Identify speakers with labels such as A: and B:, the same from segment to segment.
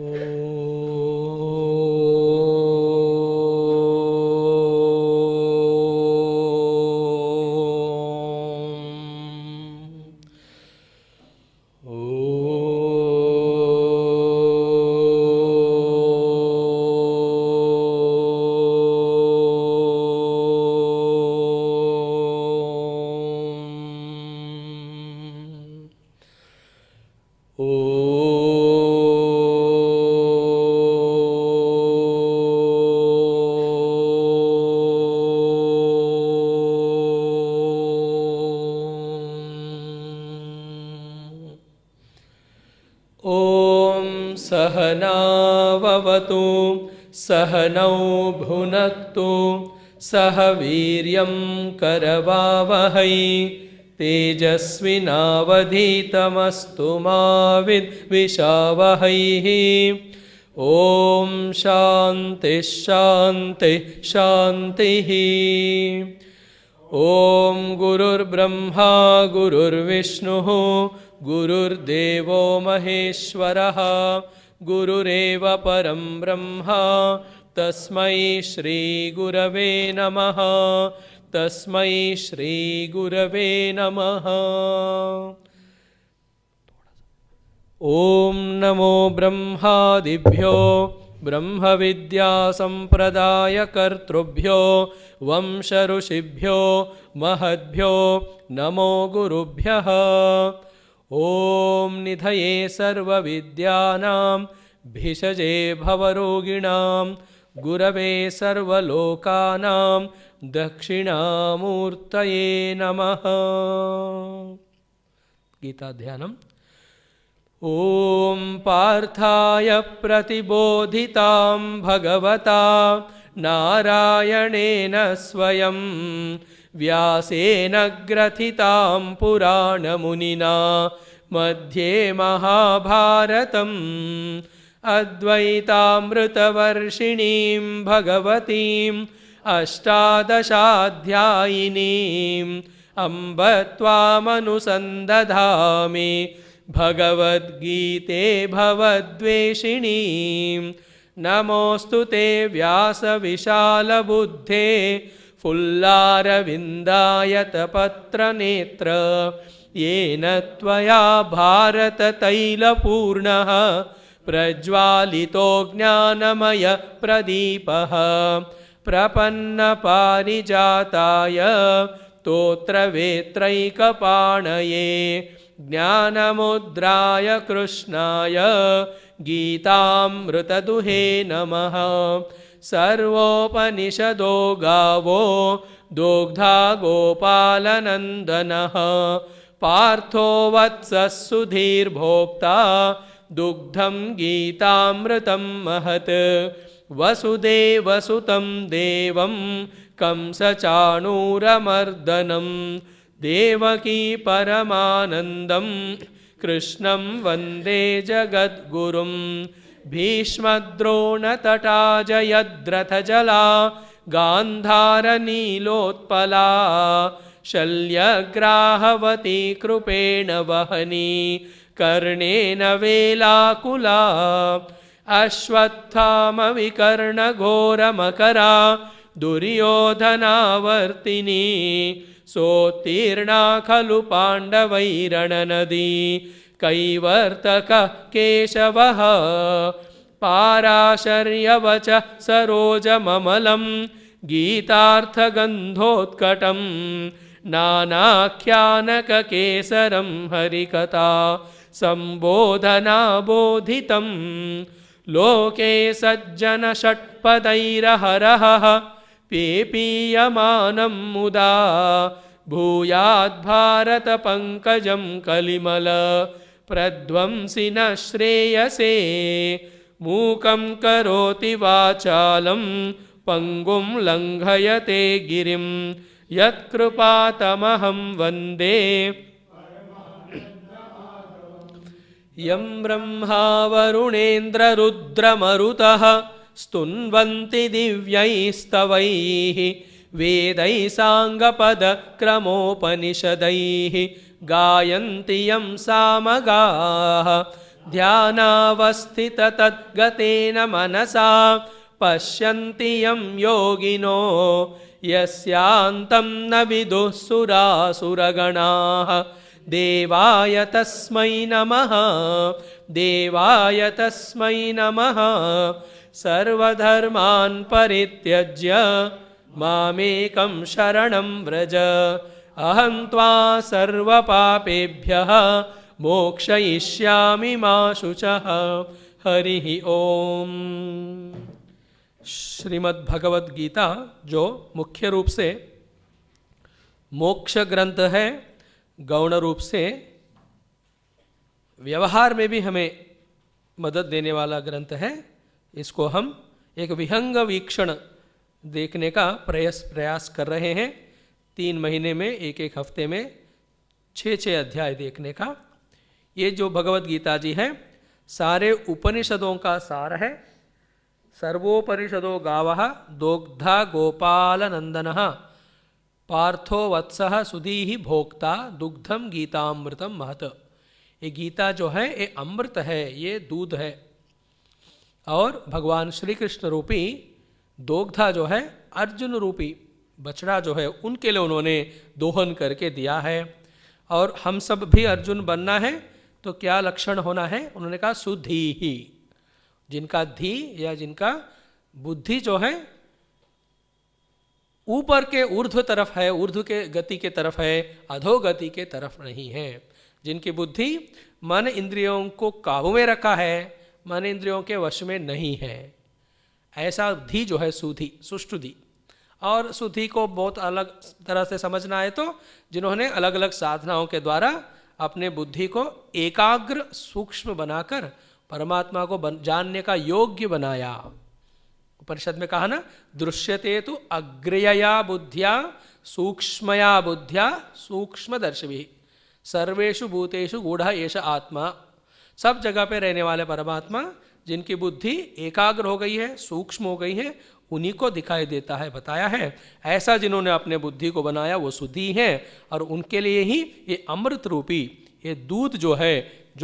A: Oh. सह वीर्यं करवावहै तेजस्विनावधीतमस्तु मा विद्विषावहैः ॐ शान्तिः शान्तिः शान्तिः ॐ गुरुर्ब्रह्मा गुरुर्विष्णुः गुरुर्देवो महेश्वरः गुरुरेव परं ब्रह्मा तस्म श्रीगुरव नम तस्म श्रीगुरव नम ओं नमो ब्रह्मादिभ्यो वंश ऋषिभ्यो महद्यो नमो गुरुभ्यः ॐ निधये सर्वविद्यानां भिषजे भवरोगिणां गुरव सर्वोकाना दक्षिणामूर्त नम गीताध्यान ॐ पार्थाय प्रतिबोधिता भगवता नारायणेन स्वयं व्यासेन ग्रथितां मुनिना मध्ये महाभारतम् अद्वैतामृतवर्षिणीं भगवतीम् अष्टादशाध्यायिनीम् अम्ब त्वामनुसन्दधामि भगवद्गीते भवद्वेषिणीं नमोऽस्तु ते व्यासविशालबुद्धे फुल्लारविन्दायतपत्रनेत्र येन त्वया भारततैलपूर्णः प्रज्वालितो ज्ञानमय प्रदीपः प्रपन्नपारिजाताय तोत्रवेत्रैकपाणये ज्ञानमुद्राय कृष्णाय गीतामृतदुहे नमः सर्वोपनिषदो गावो दोग्धा गोपालनन्दनः पार्थो वत्सः सुधीर्भोक्ता दुग्धम दुग्धं गीतामृतं महत् वसुदेवसुतं देवं कंसचाणूरमर्दनं देवकी परमानन्दं कृष्णं वन्दे जगद्गुरुं भीष्मद्रोणतटाजयद्रथजला गान्धारनीलोत्पला शल्यग्राहवती कृपेण वहनी कर्णेन वेलाकुला अश्वत्थामविकर्णघोरमकरा दुर्योधनावर्तिनी सोत्तीर्णा खलु पाण्डवैरणनदी कैवर्तक केशवः पाराशर्यवच सरोजममलं गीतार्थगन्धोत्कटं नानाख्यानककेसरं हरिकथा सम्बोधनाबोधितं लोके सज्जन सज्जनषट्पदैरहरहः पेपीयमानं मुदा भूयाद्भारतपङ्कजं कलिमल प्रध्वंसि न श्रेयसे मूकं करोति वाचालं पङ्गुं लङ्घयते गिरिं यत्कृपातमहं वन्दे यं ब्रह्मा वरुणेन्द्ररुद्रमरुतः स्तुन्वन्ति दिव्यैस्तवैः वेदैः साङ्गपदक्रमोपनिषदैः गायन्ति यं सामगाः ध्यानावस्थिततद्गतेन मनसा पश्यन्ति यं योगिनो यस्यान्तं न विदुःसुरासुरगणाः देवाय तस्म नम देवाय तस्म नम सर्वधर्मा परित्यज्य मेक शरण व्रज अहं त्वा सर्वपापेभ्यः मोक्षयिष्यामि मा शुचः ओम श्रीमद्भगवद्गीता भगवद गीता जो मुख्य रूप से मोक्ष ग्रंथ है गौण रूप से व्यवहार में भी हमें मदद देने वाला ग्रंथ है इसको हम एक विहंग वीक्षण देखने का प्रयास प्रयास कर रहे हैं तीन महीने में एक एक हफ्ते में छः छः अध्याय देखने का ये जो भगवत गीता जी है सारे उपनिषदों का सार है सर्वोपनिषदों गाव दोग्धा गोपाल नंदन पार्थो वत्स सुधी ही भोक्ता दुग्धम गीतामृतम महत ये गीता जो है ये अमृत है ये दूध है और भगवान श्री कृष्ण रूपी दोग्धा जो है अर्जुन रूपी बछड़ा जो है उनके लिए उन्होंने दोहन करके दिया है और हम सब भी अर्जुन बनना है तो क्या लक्षण होना है उन्होंने कहा सुधी ही जिनका धी या जिनका बुद्धि जो है ऊपर के ऊर्ध्व तरफ है ऊर्ध्व के गति के तरफ है अधो गति के तरफ नहीं है जिनकी बुद्धि मन इंद्रियों को काबू में रखा है मन इंद्रियों के वश में नहीं है ऐसा धी जो है सुधि सुष्टुधि और सुधि को बहुत अलग तरह से समझना है तो जिन्होंने अलग अलग साधनाओं के द्वारा अपने बुद्धि को एकाग्र सूक्ष्म बनाकर परमात्मा को बन, जानने का योग्य बनाया उपनिषद में कहा ना दृश्यते तो अग्रया बुद्धिया सूक्ष्मया बुद्धिया दर्शवी सर्वेशु भूतेषु गूढ़ एष आत्मा सब जगह पे रहने वाले परमात्मा जिनकी बुद्धि एकाग्र हो गई है सूक्ष्म हो गई है उन्हीं को दिखाई देता है बताया है ऐसा जिन्होंने अपने बुद्धि को बनाया वो सुधी हैं और उनके लिए ही ये अमृत रूपी ये दूध जो है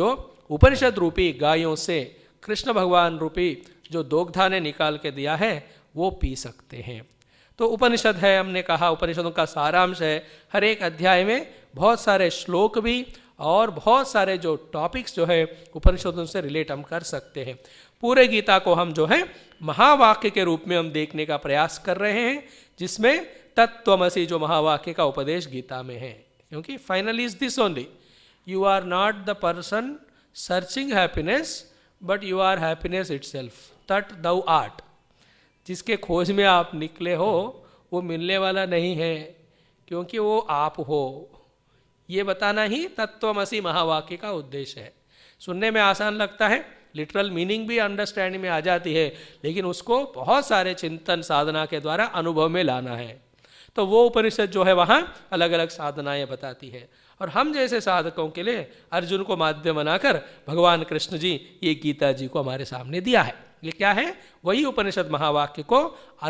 A: जो उपनिषद रूपी गायों से कृष्ण भगवान रूपी जो दोग्धा ने निकाल के दिया है वो पी सकते हैं तो उपनिषद है हमने कहा उपनिषदों का सारांश है हर एक अध्याय में बहुत सारे श्लोक भी और बहुत सारे जो टॉपिक्स जो है उपनिषदों से रिलेट हम कर सकते हैं पूरे गीता को हम जो है महावाक्य के रूप में हम देखने का प्रयास कर रहे हैं जिसमें तत्वमसी जो महावाक्य का उपदेश गीता में है क्योंकि final is this only you are not the person searching happiness but you are happiness itself that thou art जिसके खोज में आप निकले हो वो मिलने वाला नहीं है क्योंकि वो आप हो ये बताना ही तत्वमसी महावाक्य का उद्देश्य है सुनने में आसान लगता है लिटरल मीनिंग भी अंडरस्टैंडिंग में आ जाती है लेकिन उसको बहुत सारे चिंतन साधना के द्वारा अनुभव में लाना है तो वो उपनिषद जो है वहाँ अलग अलग साधनाएं बताती है और हम जैसे साधकों के लिए अर्जुन को माध्यम बनाकर भगवान कृष्ण जी ये गीता जी को हमारे सामने दिया है ये क्या है वही उपनिषद महावाक्य को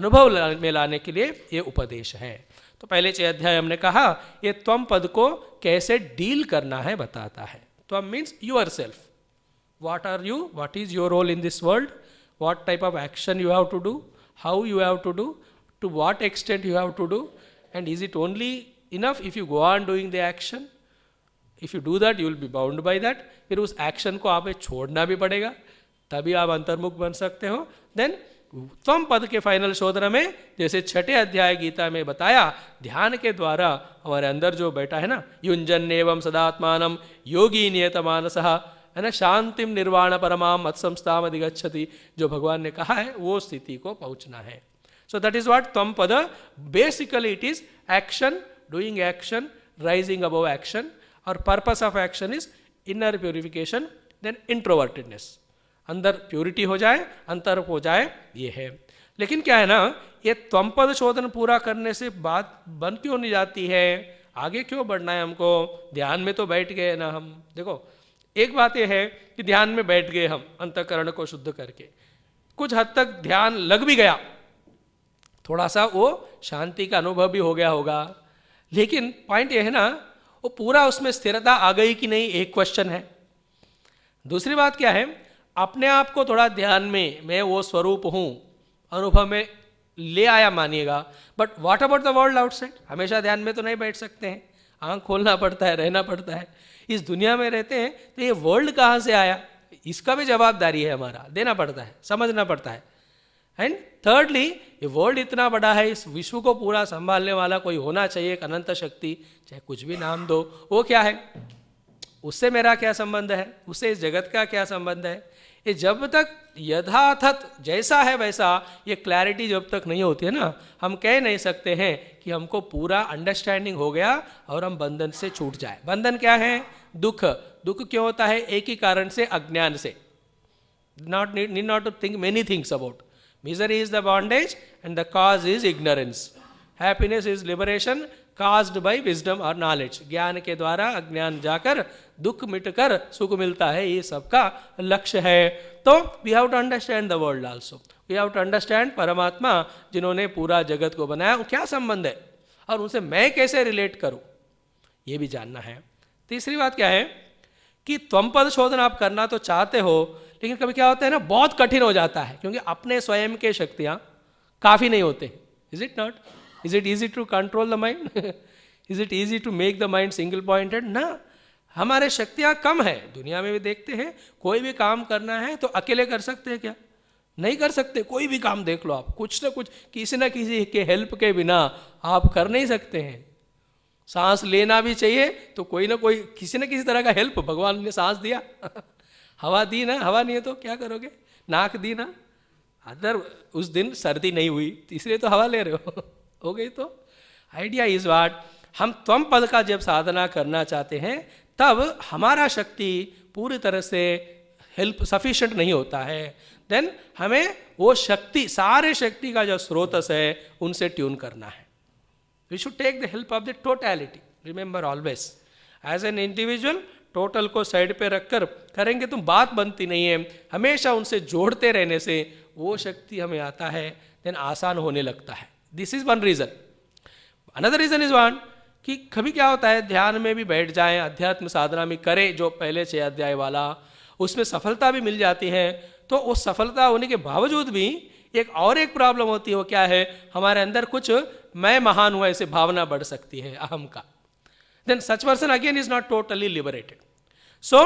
A: अनुभव में लाने के लिए ये उपदेश है तो पहले छह अध्याय हमने कहा ये त्वम पद को कैसे डील करना है बताता है त्वम means yourself what are you what is your role in this world what type of action you have to do how you have to do to what extent you have to do and is it only enough if you go on doing the action if you do that you will be bound by that फिर उस action को आप छोड़ना भी पड़ेगा तभी आप अंतर्मुख बन सकते हो देन त्वम पद के फाइनल शोधन में जैसे छठे अध्याय गीता में बताया ध्यान के द्वारा हमारे अंदर जो बैठा है ना युंजन एवं सदात्मान योगी नियत मानस है ना शांतिम निर्वाण परमा मत संस्थाम अधिगछति जो भगवान ने कहा है वो स्थिति को पहुंचना है सो दैट इज वॉट त्वम पद basically it is action doing action rising above action और purpose of action is inner purification then introvertedness अंदर प्योरिटी हो जाए अंतर हो जाए ये है लेकिन क्या है ना ये त्वपद शोधन पूरा करने से बात बन क्यों नहीं जाती है आगे क्यों बढ़ना है हमको ध्यान में तो बैठ गए ना हम देखो एक बात यह है कि ध्यान में बैठ गए हम अंतकरण को शुद्ध करके कुछ हद तक ध्यान लग भी गया थोड़ा सा वो शांति का अनुभव भी हो गया होगा लेकिन पॉइंट यह है ना वो पूरा उसमें स्थिरता आ गई कि नहीं एक क्वेश्चन है दूसरी बात क्या है अपने आप को थोड़ा ध्यान में मैं वो स्वरूप हूँ अनुभव में ले आया मानिएगा but what about the world outside हमेशा ध्यान में तो नहीं बैठ सकते हैं आँख खोलना पड़ता है रहना पड़ता है इस दुनिया में रहते हैं तो ये वर्ल्ड कहाँ से आया इसका भी जवाबदारी है हमारा देना पड़ता है समझना पड़ता है एंड थर्डली ये वर्ल्ड इतना बड़ा है इस विश्व को पूरा संभालने वाला कोई होना चाहिए एक अनंत शक्ति चाहे कुछ भी नाम दो वो क्या है उससे मेरा क्या संबंध है उससे इस जगत का क्या संबंध है ये जब तक यथाथत जैसा है वैसा ये क्लैरिटी जब तक नहीं होती है ना हम कह नहीं सकते हैं कि हमको पूरा अंडरस्टैंडिंग हो गया और हम बंधन से छूट जाए बंधन क्या है दुख दुख क्यों होता है एक ही कारण से अज्ञान से not need not to think many things about Misery is the bondage and the cause is ignorance. Happiness is liberation caused by wisdom or knowledge. ज्ञान के द्वारा अज्ञान जाकर दुख मिटकर सुख मिलता है ये सबका लक्ष्य है तो we have to understand the world also we have to understand परमात्मा जिन्होंने पूरा जगत को बनाया क्या संबंध है और उनसे मैं कैसे रिलेट करूं ये भी जानना है तीसरी बात क्या है कि त्वम पद शोधन आप करना तो चाहते हो लेकिन कभी क्या होता है ना बहुत कठिन हो जाता है क्योंकि अपने स्वयं के शक्तियां काफ़ी नहीं होते is it not is it easy to control the mind is it easy to make the mind single pointed ना हमारे शक्तियां कम है दुनिया में भी देखते हैं कोई भी काम करना है तो अकेले कर सकते हैं क्या नहीं कर सकते कोई भी काम देख लो आप कुछ ना कुछ किसी ना किसी के हेल्प के बिना आप कर नहीं सकते हैं सांस लेना भी चाहिए तो कोई ना कोई किसी ना किसी तरह का हेल्प भगवान ने सांस दिया हवा दी ना हवा नहीं है तो क्या करोगे नाक दी ना अदर उस दिन सर्दी नहीं हुई इसलिए तो हवा ले रहे हो हो गई तो आइडिया इज वाट हम त्वम पद का जब साधना करना चाहते हैं तब हमारा शक्ति पूरी तरह से हेल्प सफिशेंट नहीं होता है देन हमें वो शक्ति सारे शक्ति का जो स्रोतस है उनसे ट्यून करना है we should take the help of the totality remember always as an individual total को साइड पे रखकर करेंगे तो बात बनती नहीं है हमेशा उनसे जोड़ते रहने से वो शक्ति हमें आता है देन आसान होने लगता है this is one reason another reason is one कि कभी क्या होता है ध्यान में भी बैठ जाए अध्यात्म साधना में करें जो पहले छः अध्याय वाला उसमें सफलता भी मिल जाती है तो उस सफलता होने के बावजूद भी एक और एक प्रॉब्लम होती है वो क्या है हमारे अंदर कुछ मैं महान हुआ ऐसे भावना बढ़ सकती है अहम का then such person again is not totally liberated so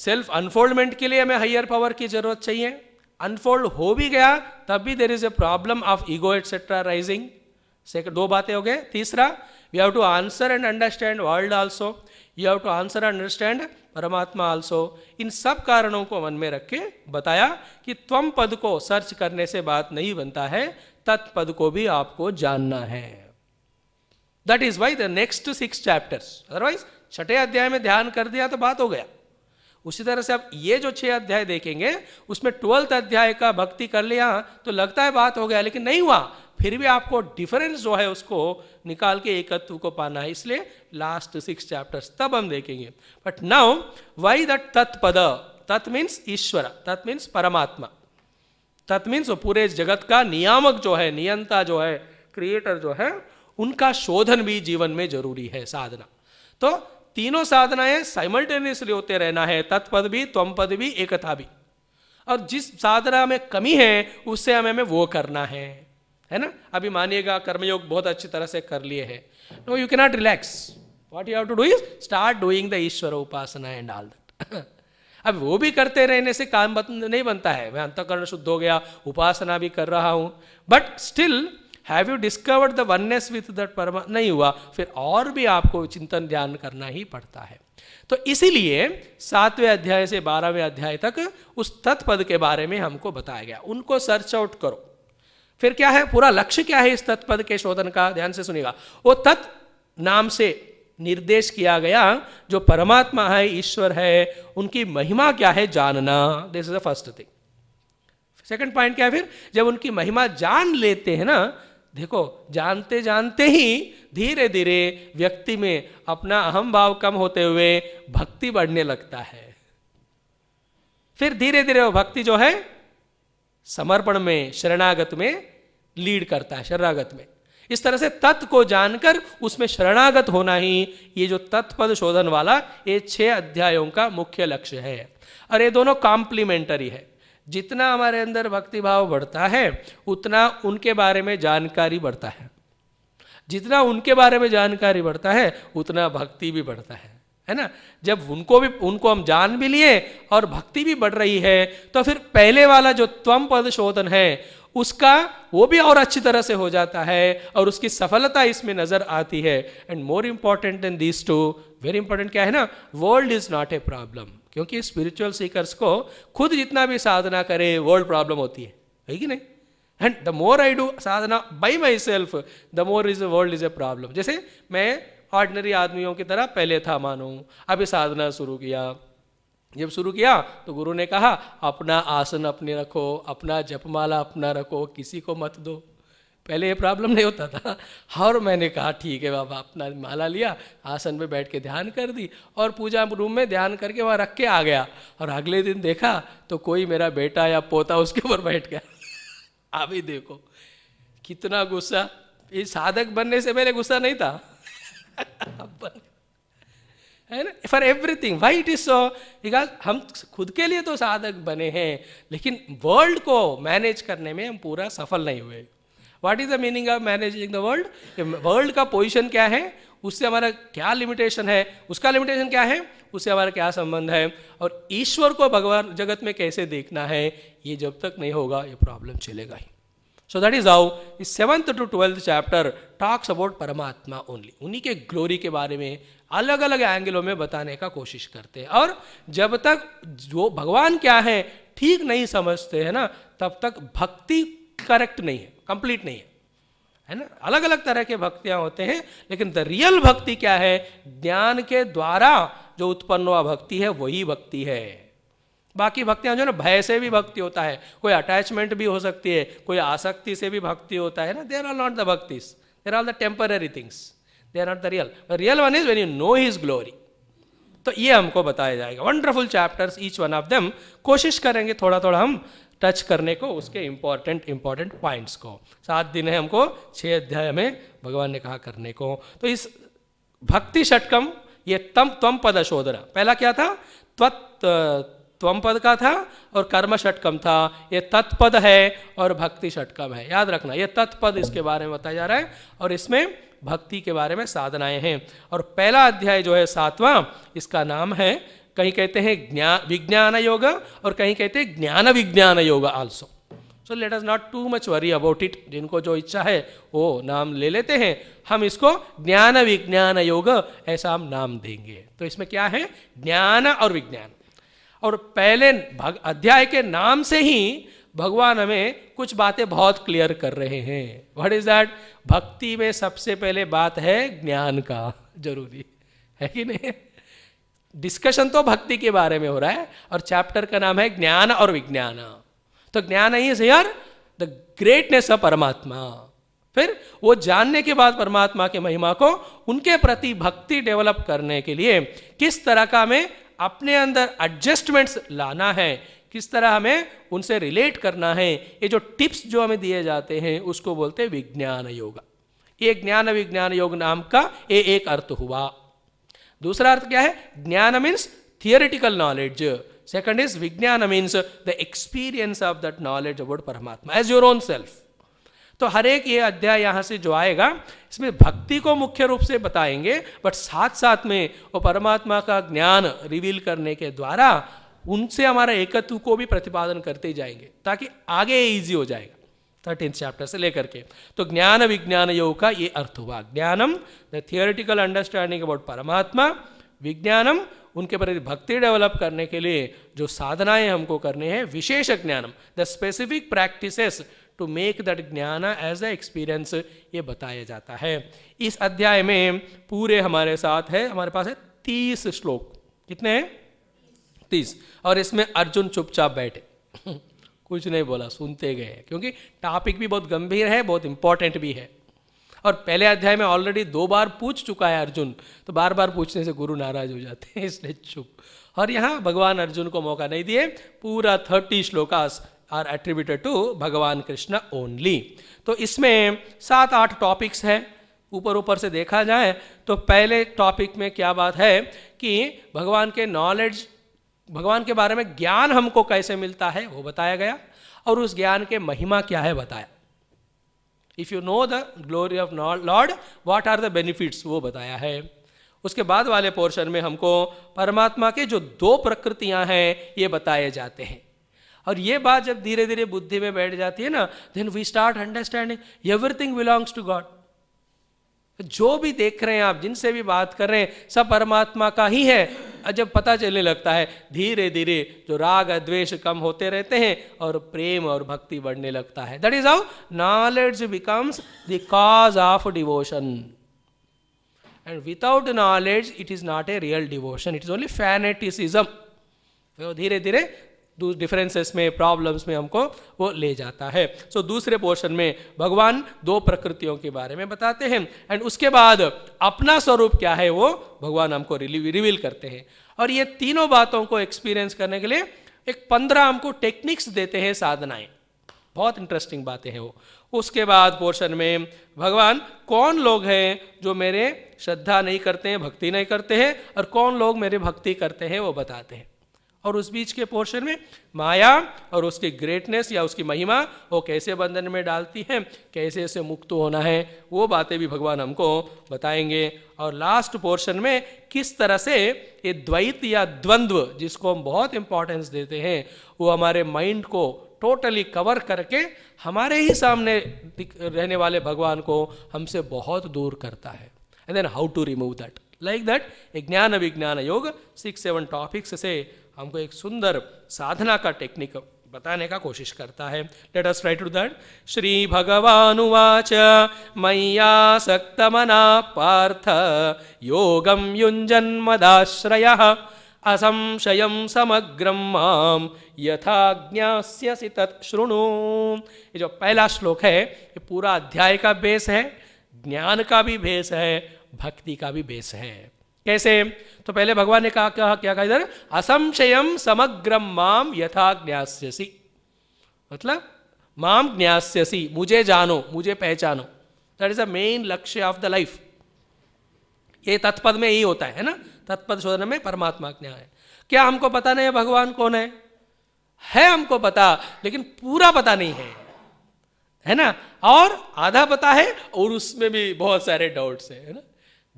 A: self unfoldment के लिए हमें हायर पावर की जरूरत चाहिए अनफोल्ड हो भी गया तब भी there is a problem of ego etcetera rising दो बातें हो गए तीसरा we have to answer and understand world also you have to answer and understand परमात्मा ऑल्सो इन सब कारणों को मन में रख के बताया कि त्वम पद को सर्च करने से बात नहीं बनता है तत्पद को भी आपको जानना है that is why the next six chapters otherwise छठे अध्याय में ध्यान कर दिया तो बात हो गया उसी तरह से आप ये जो छह अध्याय देखेंगे उसमें ट्वेल्थ अध्याय का भक्ति कर लिया तो लगता है बात हो गया लेकिन नहीं हुआ फिर भी आपको डिफरेंस जो है उसको निकाल के एकत्व को पाना है इसलिए लास्ट सिक्स चैप्टर्स तब हम देखेंगे बट नाउ वाई दट तत्पद तत् मीन्स ईश्वर तत् मीन्स परमात्मा तत् मीन्स पूरे जगत का नियामक जो है नियंता जो है क्रिएटर जो है उनका शोधन भी जीवन में जरूरी है साधना तो तीनों साधनाएं साइमल्टेनियसली होते रहना है तत्पद भी त्वपद भी एकता भी और जिस साधना में कमी है उससे हमें हमें वो करना है है ना अभी मानिएगा कर्मयोग बहुत अच्छी तरह से कर लिए है no you cannot relax what you have to do is start doing the ईश्वर उपासना एंड ऑल दैट अब वो भी करते रहने से काम बन, नहीं बनता है मैं अंतकरण शुद्ध हो गया उपासना भी कर रहा हूं but still have you discovered the oneness with that परमा नहीं हुआ फिर और भी आपको चिंतन ध्यान करना ही पड़ता है तो इसीलिए सातवें अध्याय से बारहवें अध्याय तक उस तत्पद के बारे में हमको बताया गया उनको सर्च आउट करो फिर क्या है पूरा लक्ष्य क्या है इस तत्पद के शोधन का ध्यान से सुनेगा वो तत् नाम से निर्देश किया गया जो परमात्मा है ईश्वर है उनकी महिमा क्या है जानना this is the first thing second point क्या है फिर जब उनकी महिमा जान लेते हैं ना देखो जानते जानते ही धीरे धीरे व्यक्ति में अपना अहम भाव कम होते हुए भक्ति बढ़ने लगता है फिर धीरे धीरे वो भक्ति जो है समर्पण में शरणागत में लीड करता है शरणागत में इस तरह से तत् को जानकर उसमें शरणागत होना ही ये जो तत्पद शोधन वाला ये छह अध्यायों का मुख्य लक्ष्य है और ये दोनों कॉम्प्लीमेंटरी है जितना हमारे अंदर भक्तिभाव बढ़ता है उतना उनके बारे में जानकारी बढ़ता है जितना उनके बारे में जानकारी बढ़ता है उतना भक्ति भी बढ़ता है है ना जब उनको भी उनको हम जान भी लिए और भक्ति भी बढ़ रही है तो फिर पहले वाला जो त्वम पद शोधन है उसका वो भी और अच्छी तरह से हो जाता है और उसकी सफलता इसमें नजर आती है and more important than this to very important क्या है ना world is not a problem क्योंकि स्पिरिचुअल सीकर्स को खुद जितना भी साधना करे वर्ल्ड प्रॉब्लम होती है है कि नहीं and the more I do sadhana by myself the more is world is a problem जैसे मैं ऑर्डनरी आदमियों की तरह पहले था मानू अभी साधना शुरू किया जब शुरू किया तो गुरु ने कहा अपना आसन अपने रखो अपना जपमाला अपना रखो किसी को मत दो पहले ये प्रॉब्लम नहीं होता था और मैंने कहा ठीक है बाबा अपना माला लिया आसन पे बैठ के ध्यान कर दी और पूजा रूम में ध्यान करके वहाँ रख के आ गया और अगले दिन देखा तो कोई मेरा बेटा या पोता उसके ऊपर बैठ गया अभी देखो कितना गुस्सा ये साधक बनने से पहले गुस्सा नहीं था है ना for everything why it is so because हम खुद के लिए तो साधक बने हैं लेकिन वर्ल्ड को मैनेज करने में हम पूरा सफल नहीं हुए what is the meaning of managing the world world का पोजिशन क्या है उससे हमारा क्या लिमिटेशन है उसका लिमिटेशन क्या है उससे हमारा क्या संबंध है और ईश्वर को भगवान जगत में कैसे देखना है ये जब तक नहीं होगा ये प्रॉब्लम चलेगा ही so that is how is seventh to twelfth chapter talks about Paramatma only उन्हीं के ग्लोरी के बारे में अलग अलग एंगलों में बताने का कोशिश करते हैं और जब तक जो भगवान क्या है ठीक नहीं समझते है ना तब तक भक्ति करेक्ट नहीं है कंप्लीट नहीं है है ना अलग अलग तरह के भक्तियां होते हैं लेकिन द रियल भक्ति क्या है ज्ञान के द्वारा जो उत्पन्न हुआ भक्ति है वही भक्ति है बाकी भक्तियां जो ना भय से भी भक्ति होता है कोई अटैचमेंट भी हो सकती है कोई आसक्ति से भी भक्ति होता है ना there are not the bhaktis there are the temporary things they are not the real real one is when you know his glory तो ये हमको बताया जाएगा wonderful chapters each one of them कोशिश करेंगे थोड़ा थोड़ा हम टच करने को उसके इंपॉर्टेंट इंपॉर्टेंट पॉइंट्स को सात दिन है हमको छः अध्याय में भगवान ने कहा करने को तो इस भक्ति षटकम ये तम त्वम पद शोधना पहला क्या था त्वत त्वम पद का था और कर्म षटकम था ये तत्पद है और भक्ति षटकम है याद रखना ये तत्पद इसके बारे में बताया जा रहा है और इसमें भक्ति के बारे में साधनाएं हैं और पहला अध्याय जो है सातवां इसका नाम है कहीं कहते हैं ज्ञान विज्ञान योग और कहीं कहते हैं ज्ञान विज्ञान Yoga also so let us not too much worry about it जिनको जो इच्छा है वो नाम ले लेते हैं हम इसको ज्ञान विज्ञान योग ऐसा हम नाम देंगे तो इसमें क्या है ज्ञान और विज्ञान और पहले अध्याय के नाम से ही भगवान हमें कुछ बातें बहुत क्लियर कर रहे हैं वट इज दैट भक्ति में सबसे पहले बात है ज्ञान का जरूरी है कि नहीं डिस्कशन तो भक्ति के बारे में हो रहा है और चैप्टर का नाम है ज्ञान और विज्ञान तो ज्ञान ही है यार द ग्रेटनेस ऑफ परमात्मा फिर वो जानने के बाद परमात्मा के महिमा को उनके प्रति भक्ति डेवलप करने के लिए किस तरह का हमें अपने अंदर एडजस्टमेंट्स लाना है किस तरह हमें उनसे रिलेट करना है ये जो टिप्स जो हमें दिए जाते हैं उसको बोलते हैं विज्ञान योग ये ज्ञान विज्ञान योग नाम का ये एक अर्थ हुआ दूसरा अर्थ क्या है jnana means theoretical knowledge second is vijnana means the experience of that knowledge about Paramatma as your own self तो हर एक ये अध्याय यहां से जो आएगा इसमें भक्ति को मुख्य रूप से बताएंगे बट साथ साथ में वो परमात्मा का ज्ञान रिवील करने के द्वारा उनसे हमारा एकत्व को भी प्रतिपादन करते जाएंगे ताकि आगे ईजी हो जाएगा थर्टीन चैप्टर से लेकर के तो ज्ञान विज्ञान योग का ये अर्थ हुआ ज्ञानम द थियोरिटिकल अंडरस्टैंडिंग अबाउट परमात्मा विज्ञानम उनके प्रति भक्ति डेवलप करने के लिए जो साधनाएं हमको करने हैं विशेष ज्ञानम the specific practices to make that jnana as a experience ये बताया जाता है इस अध्याय में पूरे हमारे साथ है हमारे पास है तीस श्लोक कितने हैं छत्तीस और इसमें अर्जुन चुपचाप बैठे कुछ नहीं बोला सुनते गए क्योंकि टॉपिक भी बहुत गंभीर है बहुत इंपॉर्टेंट भी है और पहले अध्याय में ऑलरेडी दो बार पूछ चुका है अर्जुन तो बार बार पूछने से गुरु नाराज हो जाते हैं इसलिए चुप और यहाँ भगवान अर्जुन को मौका नहीं दिए पूरा thirty shlokas are attributed to Bhagwan Krishna only तो इसमें सात आठ टॉपिक्स हैं ऊपर ऊपर से देखा जाए तो पहले टॉपिक में क्या बात है कि भगवान के नॉलेज भगवान के बारे में ज्ञान हमको कैसे मिलता है वो बताया गया और उस ज्ञान के महिमा क्या है बताया if you know the glory of lord what are the benefits वो बताया है उसके बाद वाले पोर्शन में हमको परमात्मा के जो दो प्रकृतियां हैं ये बताए जाते हैं और ये बात जब धीरे धीरे बुद्धि में बैठ जाती है ना then we start understanding everything belongs to God तो जो भी देख रहे हैं आप जिनसे भी बात कर रहे हैं सब परमात्मा का ही है जब पता चलने लगता है धीरे धीरे जो राग द्वेष कम होते रहते हैं और प्रेम और भक्ति बढ़ने लगता है that is how knowledge becomes the cause of devotion and without knowledge it is not a real devotion it is only fanaticism धीरे धीरे डिफरेंसेस में प्रॉब्लम्स में हमको वो ले जाता है सो so, दूसरे पोर्शन में भगवान दो प्रकृतियों के बारे में बताते हैं एंड उसके बाद अपना स्वरूप क्या है वो भगवान हमको रिवील करते हैं और ये तीनों बातों को एक्सपीरियंस करने के लिए एक पंद्रह हमको टेक्निक्स देते हैं साधनाएं बहुत इंटरेस्टिंग बातें हैं वो उसके बाद पोर्शन में भगवान कौन लोग हैं जो मेरे श्रद्धा नहीं करते हैं भक्ति नहीं करते हैं और कौन लोग मेरे भक्ति करते हैं वो बताते हैं और उस बीच के पोर्शन में माया और उसकी ग्रेटनेस या उसकी महिमा वो कैसे बंधन में डालती है कैसे उसे मुक्त होना है वो बातें भी भगवान हमको बताएंगे और लास्ट पोर्शन में किस तरह से ये द्वैत या द्वंद्व जिसको हम बहुत इंपॉर्टेंस देते हैं वो हमारे माइंड को टोटली कवर करके हमारे ही सामने रहने वाले भगवान को हमसे बहुत दूर करता है and then how to remove that like that jnana विज्ञान योग सिक्स सेवन टॉपिक्स से हमको एक सुंदर साधना का टेक्निक बताने का कोशिश करता है let us write to that Shri भगवानुवाच मैया सक्त मना पार्थ योगम युंजन मदाश्रय असंशय समग्रम यथा यथा ज्ञास्यसि तत्शृणु ये जो पहला श्लोक है ये पूरा अध्याय का बेस है ज्ञान का भी बेस है भक्ति का भी बेस है कैसे तो पहले भगवान ने कहा क्या क्या कहा इधर असंशयम समग्रम माम यथा ज्ञास्यसी मतलब माम ज्ञास्यसी मुझे जानो मुझे पहचानो that is the main lakshya of the life ये तत्पद में ही होता है, ना तत्पद शोधन में परमात्मा ज्ञा है क्या हमको पता नहीं है भगवान कौन है है हमको पता लेकिन पूरा पता नहीं है है ना और आधा पता है और उसमें भी बहुत सारे डाउट्स है ना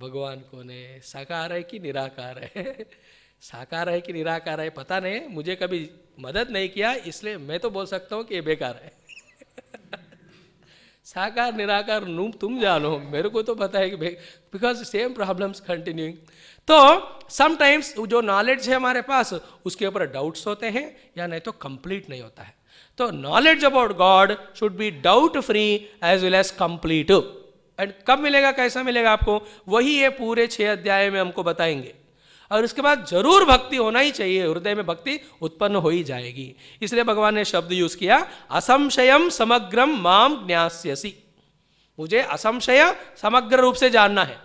A: भगवान कौन है साकार है कि निराकार है साकार है कि निराकार है पता नहीं मुझे कभी मदद नहीं किया इसलिए मैं तो बोल सकता हूँ कि ये बेकार है साकार निराकार नूम तुम जानो मेरे को तो पता है कि बिकॉज सेम प्रॉब्लम्स कंटिन्यूइंग तो समटाइम्स जो नॉलेज है हमारे पास उसके ऊपर डाउट्स होते हैं या नहीं तो कंप्लीट नहीं होता है तो knowledge about God should be doubt free as well as complete and कब मिलेगा कैसा मिलेगा आपको वही ये पूरे छह अध्याय में हमको बताएंगे और उसके बाद जरूर भक्ति होना ही चाहिए हृदय में भक्ति उत्पन्न हो ही जाएगी इसलिए भगवान ने शब्द यूज किया असंशयम समग्रम माम ज्ञास्यसी मुझे असंशय समग्र रूप से जानना है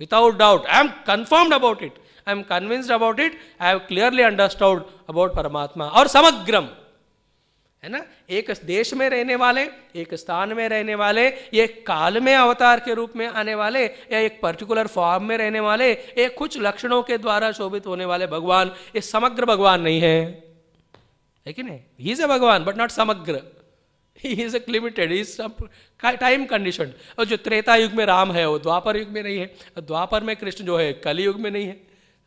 A: without doubt I am confirmed about it I am convinced about it I have clearly understood about Paramatma और समग्रम है ना एक देश में रहने वाले एक स्थान में रहने वाले एक काल में अवतार के रूप में आने वाले या एक पर्टिकुलर फॉर्म में रहने वाले एक कुछ लक्षणों के द्वारा शोभित होने वाले भगवान ये समग्र भगवान नहीं है है कि नहीं ही इज ए भगवान बट नॉट समग्र ही is limited is time condition और जो त्रेता युग में राम है वो द्वापर युग में नहीं है द्वापर में कृष्ण जो है कल युग में नहीं है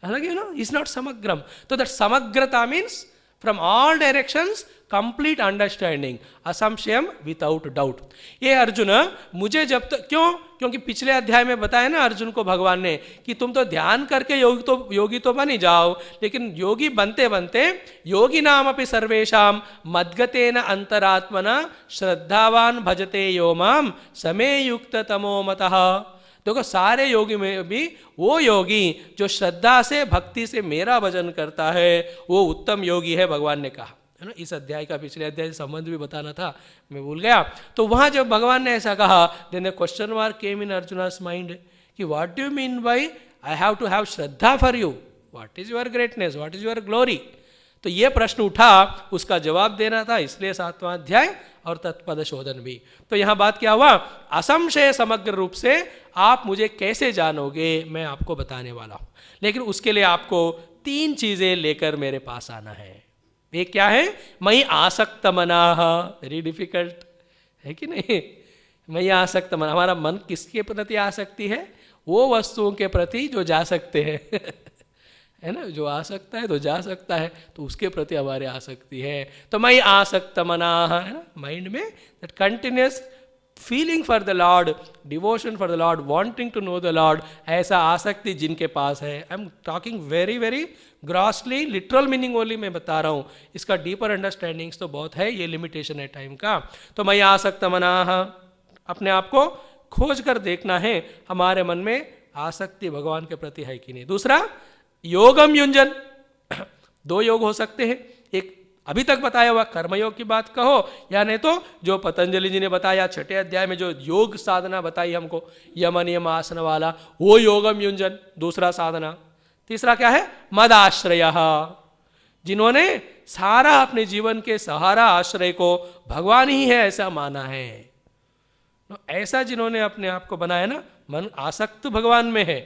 A: हालांकि यू नो इज नॉट समग्रम तो दट समग्रता means from all directions complete understanding असमशयम विदाउट डाउट ये अर्जुन मुझे जब तक तो, क्यों क्योंकि पिछले अध्याय में बताया ना अर्जुन को भगवान ने कि तुम तो ध्यान करके योगी तो योगी तो बन ही जाओ लेकिन योगी बनते बनते योगी नाम अपनी सर्वेशा मदगतेन अंतरात्मना श्रद्धावान भजते माम समय युक्त तमो मत देखो सारे योगी में भी वो योगी जो श्रद्धा से भक्ति से मेरा भजन करता है वो उत्तम योगी है भगवान ने कहा है ना इस अध्याय का पिछले अध्याय संबंध भी बताना था मैं भूल गया तो वहां जब भगवान ने ऐसा कहा then the question mark came in Arjuna's mind कि what do mean by I have to have shraddha for you what is your greatness what is your glory तो ये प्रश्न उठा उसका जवाब देना था इसलिए सातवां अध्याय और तत्पद शोधन भी तो यहां बात क्या हुआ असंशय समग्र रूप से आप मुझे कैसे जानोगे मैं आपको बताने वाला हूं लेकिन उसके लिए आपको तीन चीज़ें लेकर मेरे पास आना है वे क्या है मई आसक्त मना वेरी डिफिकल्ट है कि नहीं मई आसक्त मना हमारा मन किसके प्रति आसक्ति है वो वस्तुओं के प्रति जो जा सकते हैं है ना जो आ सकता है तो जा सकता है तो उसके प्रति हमारे आसक्ति है तो मई आसक्त मना है ना माइंड में that continuous feeling for the lord devotion for the lord wanting to know the lord ऐसा आसक्ति जिनके पास है I am talking very very grossly literal meaning only मैं बता रहा हूँ इसका डीपर अंडरस्टैंडिंग्स तो बहुत है ये लिमिटेशन है टाइम का तो मैं आसक्त मना अपने आप को खोज कर देखना है हमारे मन में आसक्ति भगवान के प्रति है कि नहीं दूसरा योगम युंजन दो योग हो सकते हैं एक अभी तक बताया हुआ कर्मयोग की बात कहो या नहीं तो जो पतंजलि जी ने बताया छठे अध्याय में जो योग साधना बताई हमको यमन यम आसन वाला वो योगम युंजन दूसरा साधना तीसरा क्या है मद आश्रय जिन्होंने सारा अपने जीवन के सहारा आश्रय को भगवान ही है ऐसा माना है तो ऐसा जिन्होंने अपने आप को बनाया ना मन आसक्त भगवान में है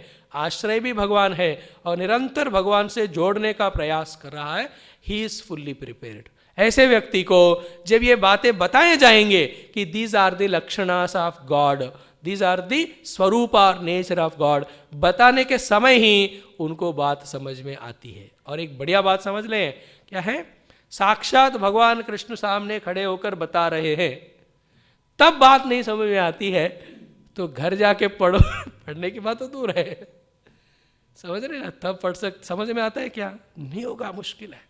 A: आश्रय भी भगवान है और निरंतर भगवान से जोड़ने का प्रयास कर रहा है ही इज फुल्ली प्रिपेयर्ड ऐसे व्यक्ति को जब ये बातें बताए जाएंगे कि these are the lakshanas of God these are the swaroop और नेचर ऑफ गॉड बताने के समय ही उनको बात समझ में आती है और एक बढ़िया बात समझ लें क्या है साक्षात भगवान कृष्ण सामने खड़े होकर बता रहे हैं तब बात नहीं समझ में आती है तो घर जाके पढ़ो पढ़ने की बात तो दूर है समझ रहे ना तब पढ़ सक समझ में आता है क्या नहीं होगा मुश्किल है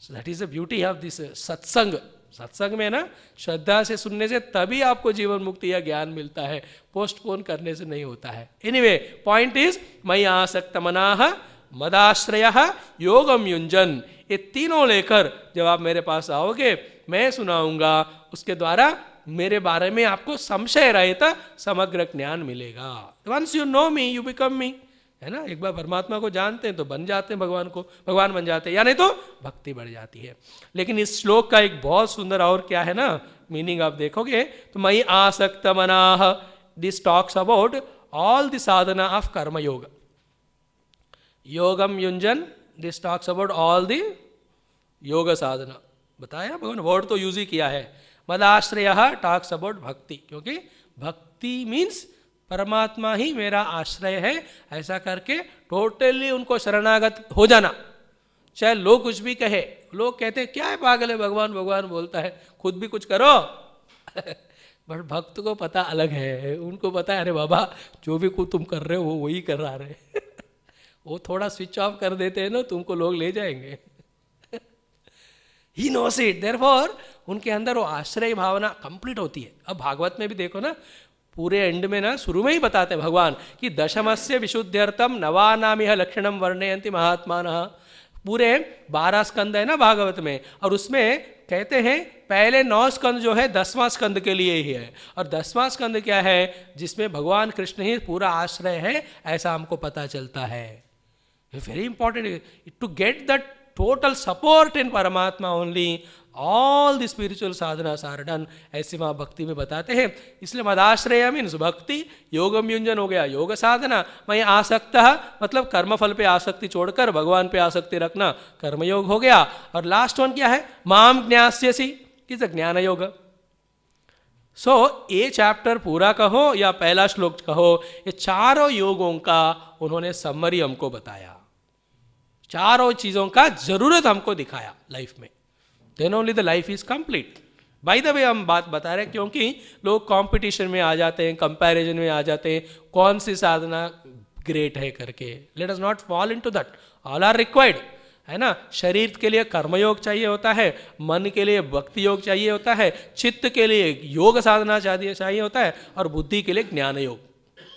A: so that is the beauty of this satsang सत्संग में ना श्रद्धा से सुनने से तभी आपको जीवन मुक्ति या ज्ञान मिलता है पोस्टपोन करने से नहीं होता है एनीवे पॉइंट इज मई आसक्त मनाह मदाश्रय योगम युंजन ये तीनों लेकर जब आप मेरे पास आओगे मैं सुनाऊंगा उसके द्वारा मेरे बारे में आपको संशय रहता समग्र ज्ञान मिलेगा once you know me you become me है ना एक बार परमात्मा को जानते हैं तो बन जाते हैं भगवान को भगवान बन जाते हैं या नहीं तो भक्ति बढ़ जाती है लेकिन इस श्लोक का एक बहुत सुंदर और क्या है ना मीनिंग आप देखोगे तो मई आसक्त मनाह this talks about all the sadhana of yoga योगम युंजन this talks about all the yoga sadhana बताया भगवान वर्ड तो यूज ही किया है मदाश्रय टॉक्स अबाउट भक्ति क्योंकि भक्ति मीन्स परमात्मा ही मेरा आश्रय है ऐसा करके टोटली उनको शरणागत हो जाना चाहे लोग कुछ भी कहे लोग कहते हैं क्या है पागल है भगवान भगवान बोलता है खुद भी कुछ करो बट भक्त को पता अलग है उनको पता है अरे बाबा जो भी कुछ तुम कर रहे हो वो वही कर रहा रहे वो थोड़ा स्विच ऑफ कर देते हैं ना तुमको लोग ले जाएंगे ही नोस इट देर उनके अंदर वो आश्रय भावना कंप्लीट होती है अब भागवत में भी देखो ना पूरे एंड में ना शुरू में ही बताते हैं भगवान कि दशमस्य विशुद्ध्यर्थम नाम यह लक्षणम वर्णयंती न पूरे बारह स्कंद है ना भागवत में और उसमें कहते हैं पहले नौ स्कंद जो है दसवां स्कंद के लिए ही है और दसवां स्कंद क्या है जिसमें भगवान कृष्ण ही पूरा आश्रय है ऐसा हमको पता चलता है very important to get the total support in Paramatma only all the spiritual sadhana are done ऐसे वहां भक्ति में बताते हैं इसलिए मदाश्रय मीन्स भक्ति योगम युंजन हो गया योग साधना मैं आसक्त मतलब कर्मफल पे आसक्ति छोड़कर भगवान पे आसक्ति रखना कर्मयोग हो गया और लास्ट वन क्या है माम ज्ञास्यसी किस ज्ञान योग सो so, ये चैप्टर पूरा कहो या पहला श्लोक कहो ये चारों योगों का उन्होंने समरी हमको बताया चारों चीजों का जरूरत हमको दिखाया लाइफ में then only the life is complete by the way हम बात बता रहे हैं क्योंकि लोग कॉम्पिटिशन में आ जाते हैं कंपेरिजन में आ जाते हैं कौन सी साधना ग्रेट है करके let us not fall into that all are required है ना शरीर के लिए कर्मयोग चाहिए होता है मन के लिए भक्ति योग चाहिए होता है चित्त के लिए योग साधना चाहिए चाहिए होता है और बुद्धि के लिए ज्ञान योग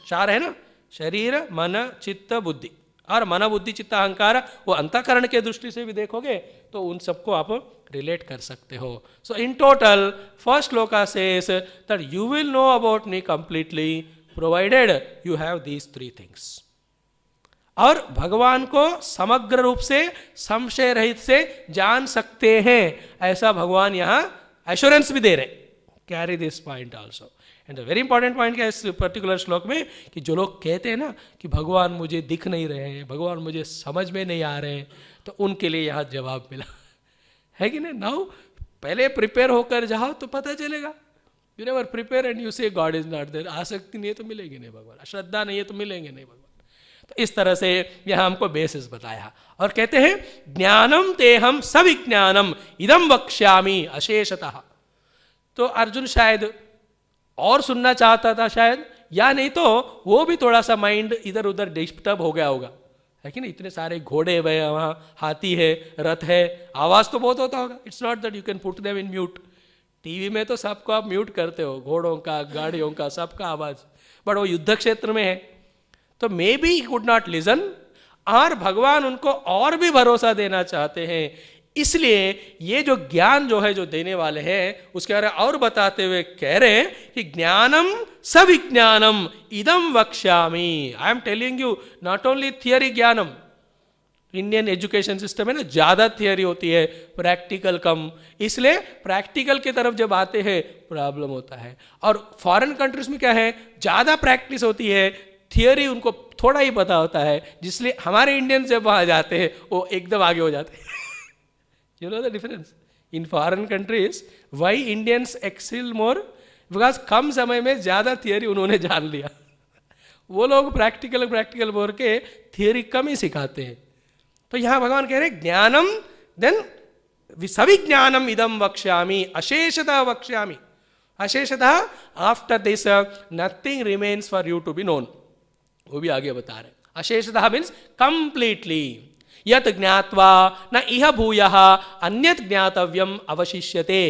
A: चार है ना शरीर मन चित्त बुद्धि और मन बुद्धि चित्त अहंकार वो अंतकरण के दृष्टि से भी देखोगे तो उन सबको आप रिलेट कर सकते हो सो इन टोटल फर्स्ट लोका सेस that you will know about me completely provided you have these three things और भगवान को समग्र रूप से संशय रहित से जान सकते हैं ऐसा भगवान यहां एश्योरेंस भी दे रहे carry this point also and very important point क्या इस पर्टिकुलर श्लोक में कि जो लोग कहते हैं ना कि भगवान मुझे दिख नहीं रहे हैं भगवान मुझे समझ में नहीं आ रहे हैं तो उनके लिए यह जवाब मिला है कि नहीं नाउ पहले प्रिपेयर होकर जाओ तो पता चलेगा you never prepare and you say God is not there आसक्ति नहीं है तो मिलेंगे नहीं भगवान श्रद्धा नहीं है तो मिलेंगे नहीं भगवान तो इस तरह से यह हमको बेसिस बताया और कहते हैं ज्ञानम देहम सविज्ञानम इदम वक्ष्यामी अशेषतः तो अर्जुन शायद और सुनना चाहता था शायद या नहीं तो वो भी थोड़ा सा माइंड इधर उधर डिस्टर्ब हो गया होगा है कि ना इतने सारे घोड़े भाई वहाँ हाथी है रथ है आवाज़ तो बहुत होता होगा it's not that you can put them in mute TV में तो सबको आप म्यूट करते हो घोड़ों का गाड़ियों का सबका आवाज़ बट वो युद्ध क्षेत्र में है तो maybe would could not listen और भगवान उनको और भी भरोसा देना चाहते हैं इसलिए ये जो ज्ञान जो है जो देने वाले हैं उसके बारे और बताते हुए कह रहे हैं कि ज्ञानम सविज्ञानम इदम वक्ष्यामी I am telling you not only theory ज्ञानम इंडियन एजुकेशन सिस्टम है ना ज़्यादा थियोरी होती है प्रैक्टिकल कम इसलिए प्रैक्टिकल की तरफ जब आते हैं प्रॉब्लम होता है और फॉरेन कंट्रीज में क्या है ज़्यादा प्रैक्टिस होती है थियोरी उनको थोड़ा ही पता होता है जिसलिए हमारे इंडियन जब वहां जाते हैं वो एकदम आगे हो जाते हैं You know the difference. In foreign countries, why Indians excel more? Because कम समय में ज़्यादा theory उन्होंने जान लिया वो लोग प्रैक्टिकल प्रैक्टिकल बोल के थियोरी कम ही सिखाते हैं तो यहाँ भगवान कह रहे ज्ञानम देन सभी ज्ञानम इदम वक्ष्यामी अशेषतः वक्ष्यामी अशेषतः after this nothing remains for you to be known वो भी आगे बता रहे अशेषतः मीन्स कंप्लीटली यत ज्ञातवा न इह भूय अन्यत ज्ञातव्यम अवशिष्यते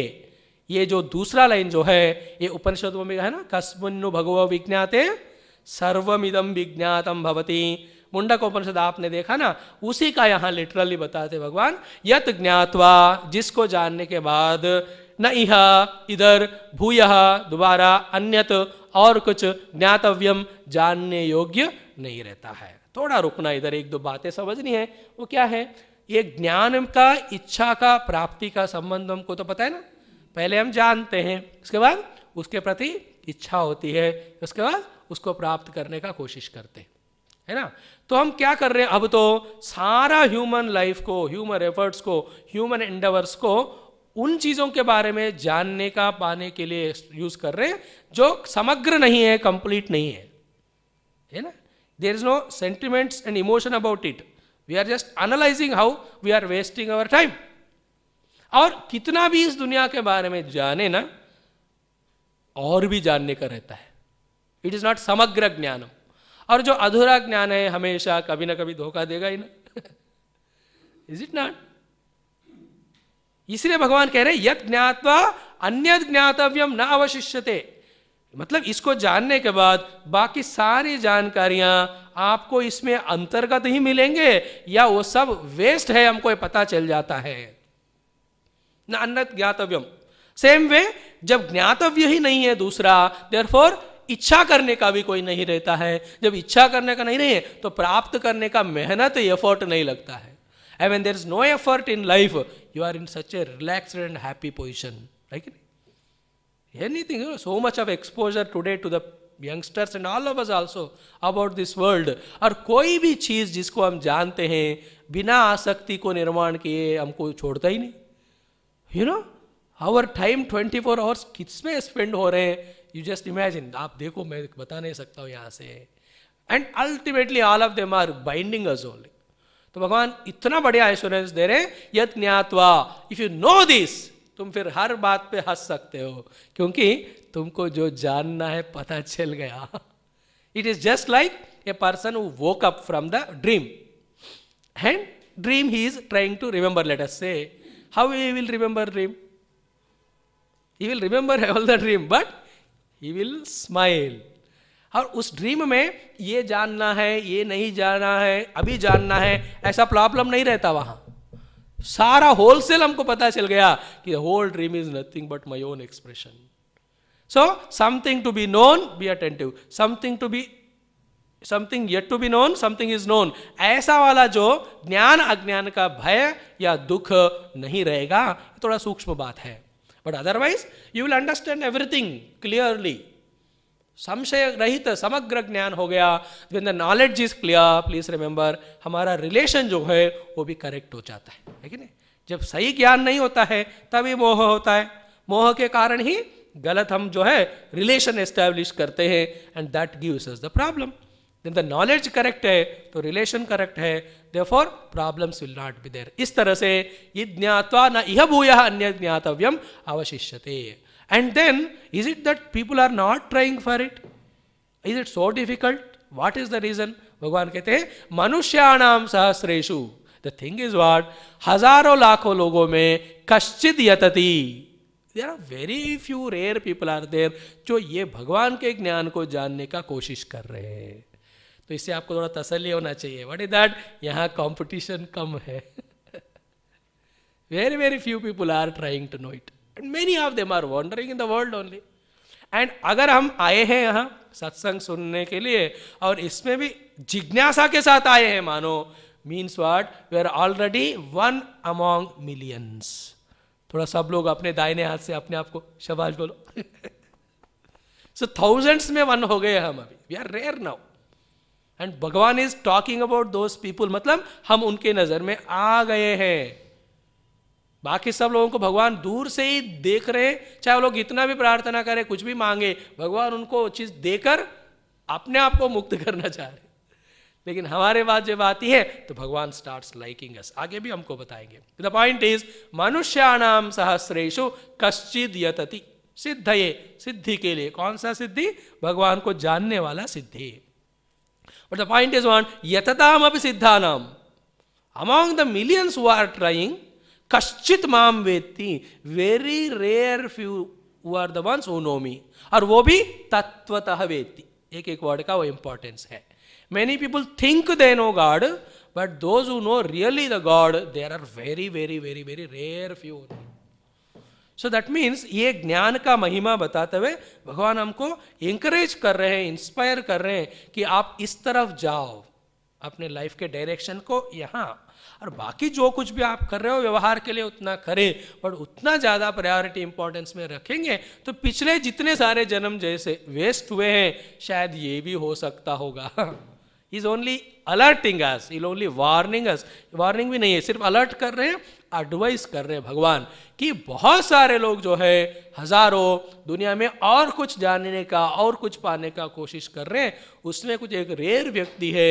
A: ये जो दूसरा लाइन जो है ये उपनिषदों में है ना कस्मुन्नु भगव विज्ञाते सर्वमिदम विज्ञातम भवती मुंडक उपनिषद आपने देखा ना उसी का यहाँ लिटरली बताते भगवान यत ज्ञातवा जिसको जानने के बाद न इह इधर भूय दोबारा अन्यत और कुछ ज्ञातव्यम जानने योग्य नहीं रहता है थोड़ा रुकना इधर एक दो बातें समझनी है वो क्या है ये ज्ञान का इच्छा का प्राप्ति का संबंध हमको तो पता है ना पहले हम जानते हैं उसके बाद उसके प्रति इच्छा होती है उसके बाद उसको प्राप्त करने का कोशिश करते हैं है ना तो हम क्या कर रहे हैं अब तो सारा ह्यूमन लाइफ को ह्यूमन एफर्ट्स को ह्यूमन एंडवर्स को उन चीजों के बारे में जानने का पाने के लिए यूज कर रहे हैं जो समग्र नहीं है कंप्लीट नहीं है है ना There is no sentiments and emotion about it. We are just analyzing how we are wasting our time. और कितना भी इस दुनिया के बारे में जाने ना और भी जानने का रहता है इट इज नॉट समग्र ज्ञान और जो अधूरा ज्ञान है हमेशा कभी ना कभी धोखा देगा ही ना इज इट नॉट इसलिए भगवान कह रहे यद ज्ञातवा अन्य ज्ञातव्यम न अवशिष्यते मतलब इसको जानने के बाद बाकी सारी जानकारियां आपको इसमें अंतर्गत ही मिलेंगे या वो सब वेस्ट है हमको पता चल जाता है न अन्नत ज्ञातव्यम सेम वे जब ज्ञातव्य ही नहीं है दूसरा देर इच्छा करने का भी कोई नहीं रहता है जब इच्छा करने का नहीं रहे तो प्राप्त करने का मेहनत एफर्ट नहीं लगता है I there is no effort in life you are in such a relax and happy position right Anything, you know, so much of exposure today to the youngsters and all of us also about this world और कोई भी चीज जिसको हम जानते हैं बिना आसक्ति को निर्माण किए हमको छोड़ता ही नहीं you know our time twenty four hours किस में स्पेंड हो रहे हैं यू जस्ट इमेजिन आप देखो मैं बता नहीं सकता हूँ यहाँ से and ultimately all of them are binding us only तो भगवान इतना बढ़िया एश्योरेंस दे रहे हैं यत ज्ञातवा इफ यू नो दिस तुम फिर हर बात पे हंस सकते हो क्योंकि तुमको जो जानना है पता चल गया it is just like a person who woke up from the dream and dream he is trying to remember let us say how you will remember dream you will remember all the dream but he will smile और उस dream में ये जानना है ये नहीं जानना है अभी जानना है ऐसा प्रॉब्लम नहीं रहता वहां सारा होलसेल हमको पता चल गया कि whole dream is nothing but my own expression so something to be known be attentive something to be something yet to be known something is known ऐसा वाला जो ज्ञान अज्ञान का भय या दुख नहीं रहेगा थोड़ा सूक्ष्म बात है but otherwise you will understand everything clearly संशय रहित समग्र ज्ञान हो गया with the knowledge is clear please remember हमारा रिलेशन जो है वो भी करेक्ट हो जाता है है कि नहीं जब सही ज्ञान नहीं होता है तभी मोह होता है मोह के कारण ही गलत हम जो है रिलेशन एस्टेब्लिश करते हैं and that gives us the problem then the knowledge correct है तो रिलेशन करेक्ट है therefore problems will not be there इस तरह से ये ज्ञातवा न यह भूय अन्य ज्ञातव्यम अवशिष्यते And then, is it that people are not trying for it? Is it so difficult? What is the reason? भगवान कहते हैं मनुष्याणाम सहस्रेशु द थिंग इज वॉट हजारों लाखों लोगों में कश्चित यतति there are very few rare people are there जो ये भगवान के ज्ञान को जानने का कोशिश कर रहे हैं तो इससे आपको थोड़ा तसल्ली होना चाहिए वट इज दैट यहाँ कॉम्पिटिशन कम है very very few people are trying to know it and many of them are wandering in the world only and अगर हम आए हैं यहाँ सत्संग सुनने के लिए और इसमें भी जिज्ञासा के साथ आए हैं मानो means what we are already one among millions थोड़ा सब लोग अपने दाहिने हाथ से अपने आप को शबाज बोलो सो थाउजेंड्स में वन हो गए हम अभी we are rare now and Bhagwan is talking about those people मतलब हम उनके नजर में आ गए हैं बाकी सब लोगों को भगवान दूर से ही देख रहे हैं चाहे वो लोग इतना भी प्रार्थना करें कुछ भी मांगे भगवान उनको चीज़ देकर अपने आप को मुक्त करना चाह रहे लेकिन हमारे बात जब आती है तो भगवान स्टार्ट लाइकिंग अस आगे भी हमको बताएंगे द पॉइंट इज मनुष्याणाम सहस्रेशु कश्चिद यतति सिद्ध ये सिद्धि के लिए कौन सा सिद्धि भगवान को जानने वाला सिद्धि but the point is one यतताम अभी सिद्धानाम among the millions who are trying कश्चित माम वेत्ति वेरी रेयर फ्यू वो are the ones who know me और वो भी तत्वतः वेत्ति एक एक वर्ड का वो इंपॉर्टेंस है many people think they know God but those who know really the God there are very very very very rare few so that means ये ज्ञान का महिमा बताते हुए भगवान हमको इंकरेज कर रहे हैं इंस्पायर कर रहे हैं कि आप इस तरफ जाओ अपने लाइफ के डायरेक्शन को यहाँ और बाकी जो कुछ भी आप कर रहे हो व्यवहार के लिए उतना करें पर उतना ज़्यादा प्रायोरिटी इंपॉर्टेंस में रखेंगे तो पिछले जितने सारे जन्म जैसे वेस्ट हुए हैं शायद ये भी हो सकता होगा is only alerting us is only warning us warning भी नहीं है सिर्फ अलर्ट कर रहे हैं एडवाइस कर रहे हैं भगवान कि बहुत सारे लोग जो है हजारों दुनिया में और कुछ जानने का और कुछ पाने का कोशिश कर रहे हैं उसमें कुछ एक रेयर व्यक्ति है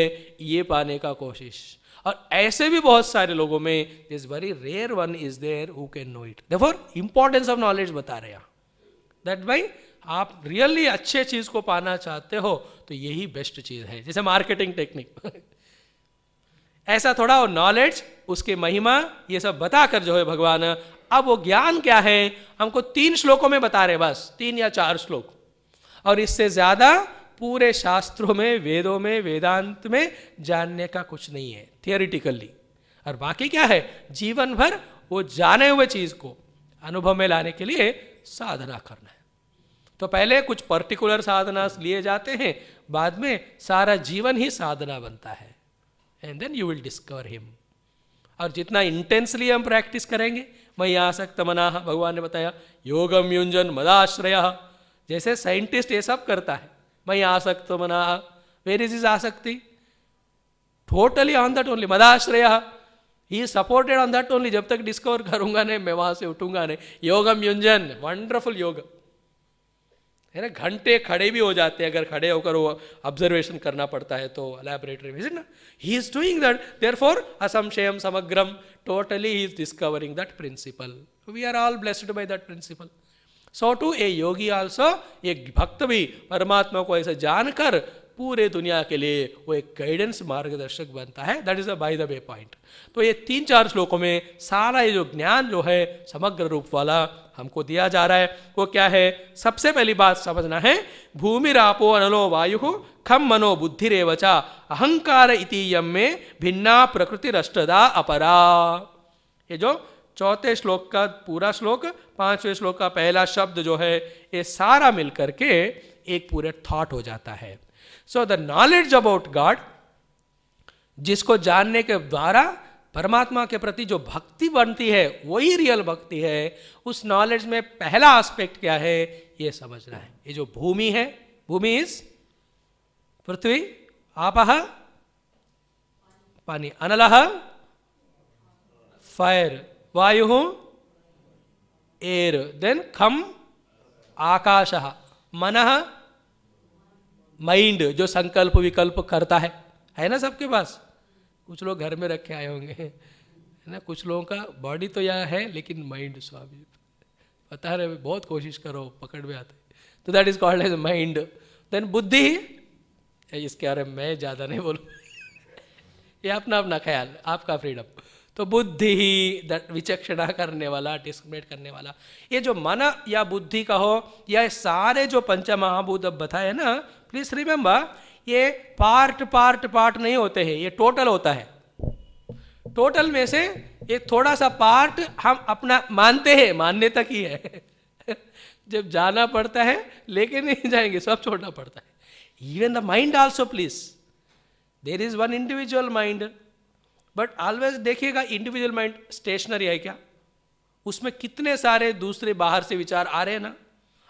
A: ये पाने का कोशिश और ऐसे भी बहुत सारे लोगों में this very rare one is there who can know it देखोर इंपॉर्टेंस ऑफ नॉलेज बता रहे दैट भाई आप रियली अच्छे चीज को पाना चाहते हो तो यही बेस्ट चीज है जैसे मार्केटिंग टेक्निक ऐसा थोड़ा और नॉलेज उसके महिमा ये सब बताकर जो है भगवान अब वो ज्ञान क्या है हमको तीन श्लोकों में बता रहे बस तीन या चार श्लोक और इससे ज्यादा पूरे शास्त्रों में वेदों में वेदांत में जानने का कुछ नहीं है थियोरिटिकली और बाकी क्या है जीवन भर वो जाने हुए चीज को अनुभव में लाने के लिए साधना करना है तो पहले कुछ पर्टिकुलर साधना लिए जाते हैं बाद में सारा जीवन ही साधना बनता है and then you will discover him और जितना इंटेंसली हम प्रैक्टिस करेंगे मैं आसक्त मना भगवान ने बताया योगम युंजन मदाश्रय जैसे साइंटिस्ट ये सब करता है मैं आसक्त मना वेर इज इज आसक्ति टोटली ऑन दट ओनली मदाश्रय ही सपोर्टेड ऑन दट ओनली जब तक डिस्कवर करूंगा नहीं मैं वहां से उठूंगा नहीं योगम युंजन वंडरफुल योग है ना घंटे खड़े भी हो जाते हैं अगर खड़े होकर वो ऑब्जर्वेशन करना पड़ता है तो लैबोरेटरी में ना he is doing that there for असंशयम समग्रम totally he is discovering that principle we are all blessed by that principle so to a yogi also एक भक्त भी परमात्मा को ऐसे जानकर पूरे दुनिया के लिए वो एक गाइडेंस मार्गदर्शक बनता है that is a by the way point तो ये तीन चार श्लोकों में सारा ये जो ज्ञान जो है समग्र रूप वाला हमको दिया जा रहा है वो क्या है सबसे पहली बात समझना है रापो अनलो वायु खम मनो रेवचा अहंकार इति यम में भिन्ना प्रकृति रष्टदा अपरा ये जो चौथे श्लोक का पूरा श्लोक पांचवें श्लोक का पहला शब्द जो है ये सारा मिलकर के एक पूरे थॉट हो जाता है so the knowledge about God जिसको जानने के द्वारा परमात्मा के प्रति जो भक्ति बनती है वही रियल भक्ति है उस नॉलेज में पहला एस्पेक्ट क्या है ये समझना है ये जो भूमि है भूमि इज पृथ्वी आप पानी अनल फायर वायु एयर देन खम आकाश मन माइंड जो संकल्प विकल्प करता है है ना सबके पास कुछ लोग घर में रखे आए होंगे है ना कुछ लोगों का बॉडी तो यहाँ है लेकिन माइंड स्वामी पता है बहुत कोशिश करो पकड़ में आते तो that is called as mind then बुद्धि इसके बारे में मैं ज़्यादा नहीं बोलूँ ये अपना अपना ख्याल आपका फ्रीडम तो बुद्धि ही विचक्षणा करने वाला डिस्क्रिमिनेट करने वाला ये जो मन या बुद्धि का हो या सारे जो पंच महाभूत बताए ना प्लीज रिमेंबर ये पार्ट पार्ट पार्ट नहीं होते हैं ये टोटल होता है टोटल में से एक थोड़ा सा पार्ट हम अपना मानते हैं मानने तक ही है जब जाना पड़ता है लेके नहीं जाएंगे सब छोड़ना पड़ता है even the mind also please there is one individual mind but always देखिएगा इंडिविजुअल माइंड स्टेशनरी है क्या उसमें कितने सारे दूसरे बाहर से विचार आ रहे हैं ना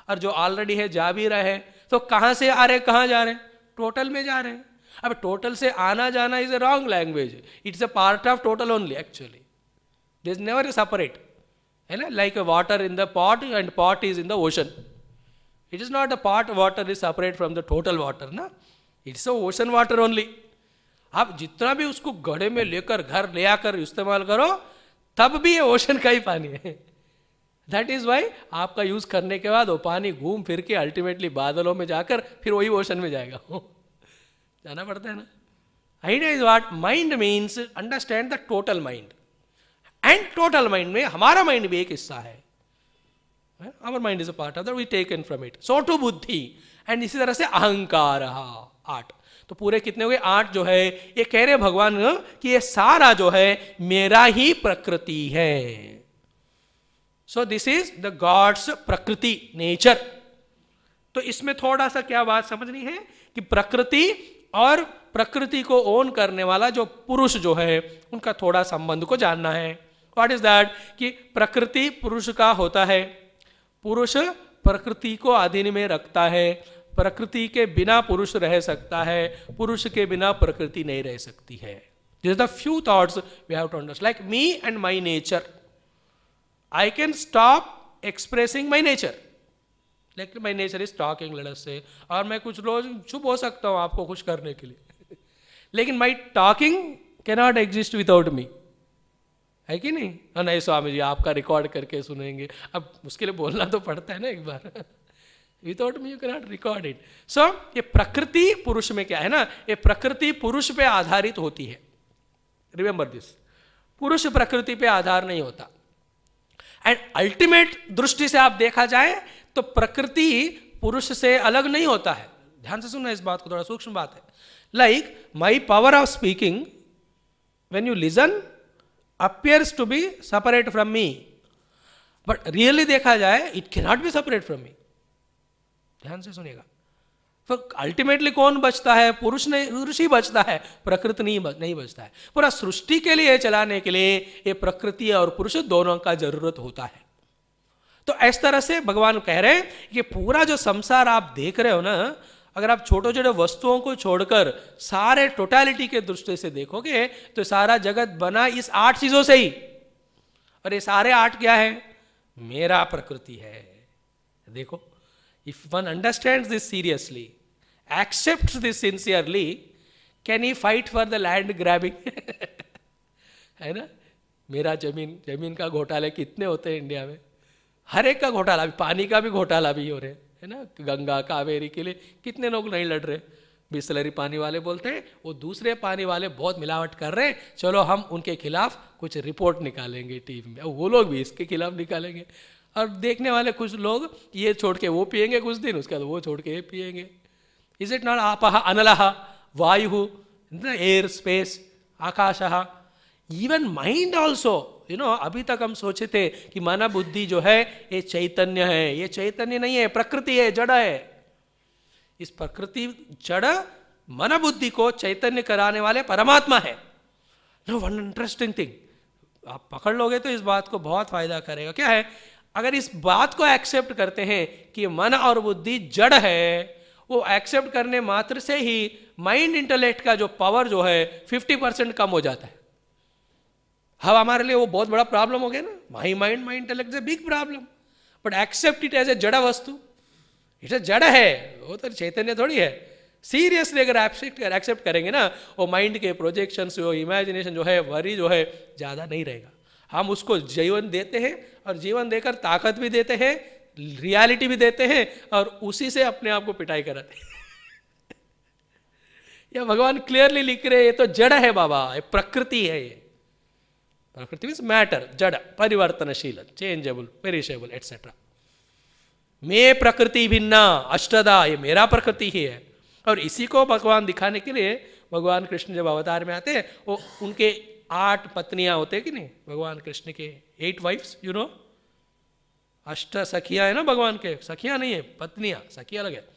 A: और जो ऑलरेडी है जा भी रहे हैं तो कहाँ से आ रहे हैं कहाँ जा रहे हैं टोटल में जा रहे हैं अब टोटल से आना जाना is a wrong language it's a part of total only actually they is never a separate है ना like a water in the pot and pot is in the ocean it is not a part water is separate from the total water ना it's a ocean water only आप जितना भी उसको घड़े में लेकर घर ले आकर इस्तेमाल करो तब भी ये ओशन का ही पानी है दैट इज वाई आपका यूज करने के बाद वो पानी घूम फिर के अल्टीमेटली बादलों में जाकर फिर वही ओशन में जाएगा जाना पड़ता है ना idea is what mind means understand the total mind and total mind में हमारा माइंड भी एक हिस्सा है our mind is a part of that we in from it so to बुद्धि एंड इसी तरह से अहंकार हाँ, आठ तो पूरे कितने हुए आठ जो है ये कह रहे भगवान कि ये सारा जो है मेरा ही प्रकृति है so this is the gods prakriti nature तो इसमें थोड़ा सा क्या बात समझनी है कि प्रकृति और प्रकृति को ओन करने वाला जो पुरुष जो है उनका थोड़ा संबंध को जानना है वॉट इज दैट कि प्रकृति पुरुष का होता है पुरुष प्रकृति को अधीन में रखता है प्रकृति के बिना पुरुष रह सकता है पुरुष के बिना प्रकृति नहीं रह सकती है this the few thoughts we have to understand like me and my nature I can stop expressing my nature like my nature is talking लड़स से और मैं कुछ रोज चुप हो सकता हूँ आपको खुश करने के लिए लेकिन my talking cannot exist without me है कि नहीं हाँ, नहीं स्वामी जी आपका रिकॉर्ड करके सुनेंगे अब उसके लिए बोलना तो पड़ता है ना एक बार without me you cannot record it so ये प्रकृति पुरुष में क्या है ना ये प्रकृति पुरुष पे आधारित होती है रिमेंबर दिस पुरुष प्रकृति पे आधार नहीं होता एंड अल्टीमेट दृष्टि से आप देखा जाए तो प्रकृति पुरुष से अलग नहीं होता है ध्यान से सुनना इस बात को थोड़ा सूक्ष्म बात है like my power of speaking when you listen appears to be separate from me but really देखा जाए it can not be separate from me ध्यान से सुनेगा तो अल्टीमेटली कौन बचता है पुरुष नहीं पुरुष ही बचता है प्रकृति नहीं बच, नहीं बचता है पूरा सृष्टि के लिए चलाने के लिए ये प्रकृति और पुरुष दोनों का जरूरत होता है तो इस तरह से भगवान कह रहे हैं कि पूरा जो संसार आप देख रहे हो ना अगर आप छोटे छोटे वस्तुओं को छोड़कर सारे टोटालिटी के दृष्टि से देखोगे तो सारा जगत बना इस आठ चीजों से ही और ये सारे आठ क्या है मेरा प्रकृति है देखो If one understands this seriously, accepts this sincerely, can he fight for the land grabbing? hai na mera zameen zameen ka घोटाले kitne hote hain india mein har ek ka ghotala bhi pani ka bhi ghotala bhi ho rahe hai na ganga kaveri ke liye kitne log nahi lad rahe Bisleri पानी वाले बोलते हैं वो दूसरे पानी वाले बहुत मिलावट कर रहे हैं चलो हम उनके खिलाफ कुछ रिपोर्ट निकालेंगे टीम में वो लोग भी इसके खिलाफ निकालेंगे और देखने वाले कुछ लोग ये छोड़ के वो पियेंगे कुछ दिन उसके बाद वो छोड़ के ये पियेंगे इज इट नॉट आप अनलह वायु एयर स्पेस आकाश even mind also you know अभी तक हम सोचे थे कि माना बुद्धि जो है ये चैतन्य है ये चैतन्य नहीं है प्रकृति है जड़ है इस प्रकृति जड़ मन बुद्धि को चैतन्य कराने वाले परमात्मा है नो वन इंटरेस्टिंग थिंग आप पकड़ लोगे तो इस बात को बहुत फायदा करेगा क्या है अगर इस बात को एक्सेप्ट करते हैं कि मन और बुद्धि जड़ है वो एक्सेप्ट करने मात्र से ही माइंड इंटेलेक्ट का जो पावर जो है 50 परसेंट कम हो जाता है हम हमारे लिए वो बहुत बड़ा प्रॉब्लम हो गया ना my mind my intellect is big problem but accept it as a जड़ वस्तु इट जड़ है वो तो चैतन्य थोड़ी है सीरियसली अगर एक्सेप्ट एक्सेप्ट करेंगे ना वो माइंड के प्रोजेक्शन जो इमेजिनेशन जो है वरी जो है ज़्यादा नहीं रहेगा हम उसको जीवन देते हैं और जीवन देकर ताकत भी देते हैं रियलिटी भी देते हैं और उसी से अपने आप को पिटाई कराते हैं भगवान क्लियरली लिख रहे ये तो जड़ है बाबा ये प्रकृति है ये प्रकृति मीन्स मैटर जड़ परिवर्तनशील चेंजेबल पेरिशेबल एटसेट्रा मे प्रकृति भिन्ना अष्टदा ये मेरा प्रकृति ही है और इसी को भगवान दिखाने के लिए भगवान कृष्ण जब अवतार में आते हैं वो उनके आठ पत्नियां होते कि नहीं भगवान कृष्ण के एट वाइफ्स यू नो अष्ट सखिया है ना भगवान के सखिया नहीं है पत्नियां सखिया अलग है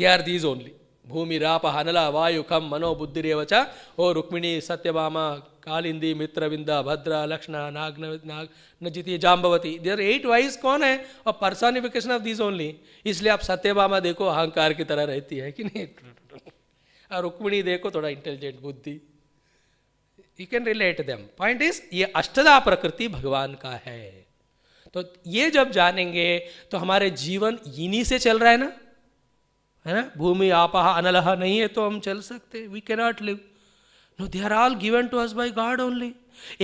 A: दे आर दीज ओनली भूमि राप हनला वायु खम मनो बुद्धि रेवच ओ रुक्मिणी सत्यभामा कालिंदी मित्रविंदा भद्रा लक्ष्मण नाग नाग नजिति जाम्बवती आर एट वाइज कौन है और पर्सनिफिकेशन ऑफ दीज ओनली इसलिए आप सत्यभामा देखो अहंकार की तरह रहती है कि नहीं रुक्मिणी देखो थोड़ा इंटेलिजेंट बुद्धि you can relate them point is ये अष्टदा प्रकृति भगवान का है तो ये जब जानेंगे तो हमारे जीवन इन्हीं से चल रहा है ना है ना भूमि आपहा अनलह नहीं है तो हम चल सकते we can not live no they are all given to us by God only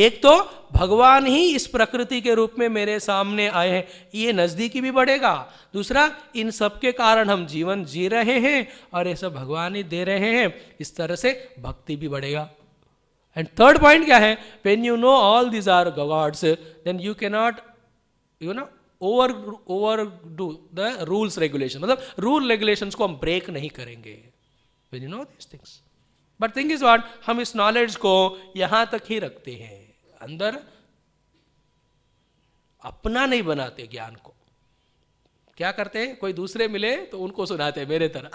A: एक तो भगवान ही इस प्रकृति के रूप में मेरे सामने आए हैं ये नजदीकी भी बढ़ेगा दूसरा इन सब के कारण हम जीवन जी रहे हैं और ये सब भगवान ही दे रहे हैं इस तरह से भक्ति भी बढ़ेगा एंड थर्ड पॉइंट क्या है when you know all these are gods then you can not you know over over do the rules regulation मतलब रूल रेगुलेशन को हम ब्रेक नहीं करेंगे when you know these things but thing is what हम इस knowledge को यहां तक ही रखते हैं अंदर अपना नहीं बनाते ज्ञान को क्या करते हैं कोई दूसरे मिले तो उनको सुनाते मेरे तरह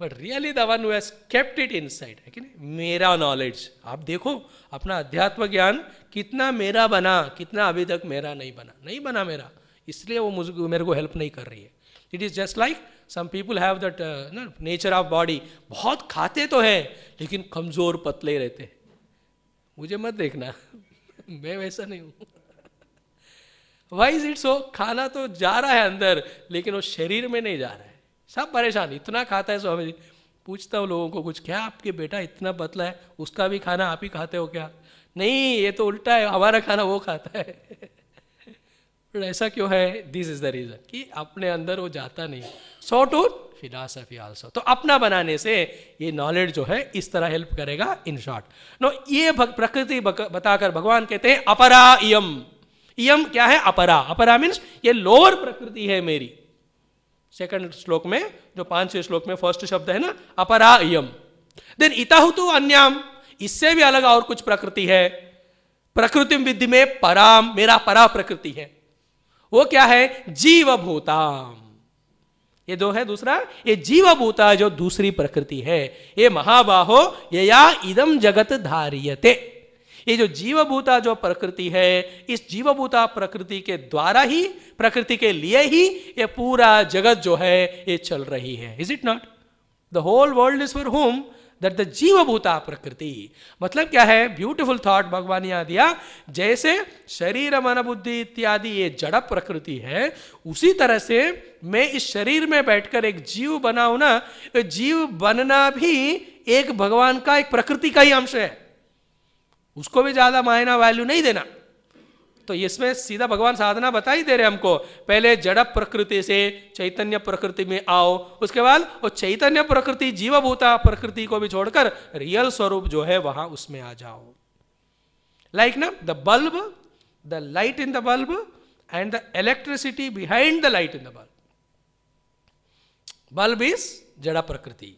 A: but really the one has kept it side है कि नहीं मेरा नॉलेज आप देखो अपना अध्यात्म ज्ञान कितना मेरा बना कितना अभी तक मेरा नहीं बना नहीं बना मेरा इसलिए वो मुझ मेरे को हेल्प नहीं कर रही है it is just like some people have that ना नेचर ऑफ बॉडी बहुत खाते तो हैं लेकिन कमज़ोर पतले रहते हैं मुझे मत देखना मैं वैसा नहीं हूँ वाई इज इट सो खाना तो जा रहा है अंदर लेकिन वो शरीर में नहीं जा रहा है सब परेशान इतना खाता है स्वामी जी पूछता हूँ लोगों को कुछ क्या आपके बेटा इतना पतला है उसका भी खाना आप ही खाते हो क्या नहीं ये तो उल्टा है हमारा खाना वो खाता है ऐसा क्यों है दिस इज द रीजन कि अपने अंदर वो जाता नहीं सो टू फिलासफी आल्सो तो अपना बनाने से ये नॉलेज जो है इस तरह हेल्प करेगा इन शॉर्ट नो ये प्रकृति बताकर भगवान कहते हैं अपरा इम इम क्या है अपरा अपरा मीन्स ये लोअर प्रकृति है मेरी सेकंड श्लोक में जो पांचवें श्लोक में फर्स्ट शब्द है ना अपरा यम देन इताहुतु अन्याम इससे भी अलग और कुछ प्रकृति है प्रकृति विधि में पराम मेरा परा प्रकृति है वो क्या है जीव भूताम ये दो है दूसरा ये जीव भूता जो दूसरी प्रकृति है ये महाबाहो ये या इदम जगत धारियते ये जो जीवभूता जो प्रकृति है इस जीवभूता प्रकृति के द्वारा ही प्रकृति के लिए ही ये पूरा जगत जो है ये चल रही है is it not the whole world is for whom that the जीवभूता प्रकृति मतलब क्या है ब्यूटिफुल थॉट भगवान यहां दिया जैसे शरीर मन बुद्धि इत्यादि ये जड़ प्रकृति है उसी तरह से मैं इस शरीर में बैठकर एक जीव बनाऊ ना तो जीव बनना भी एक भगवान का एक प्रकृति का ही अंश है उसको भी ज़्यादा मायना वैल्यू नहीं देना तो इसमें सीधा भगवान साधना बता ही दे रहे हमको पहले जड़प प्रकृति से चैतन्य प्रकृति में आओ उसके बाद वो चैतन्य प्रकृति जीवभूता प्रकृति को भी छोड़कर रियल स्वरूप जो है वहां उसमें आ जाओ लाइक ना the bulb the light in the bulb and the electricity behind the light in the bulb bulb is जड़ा प्रकृति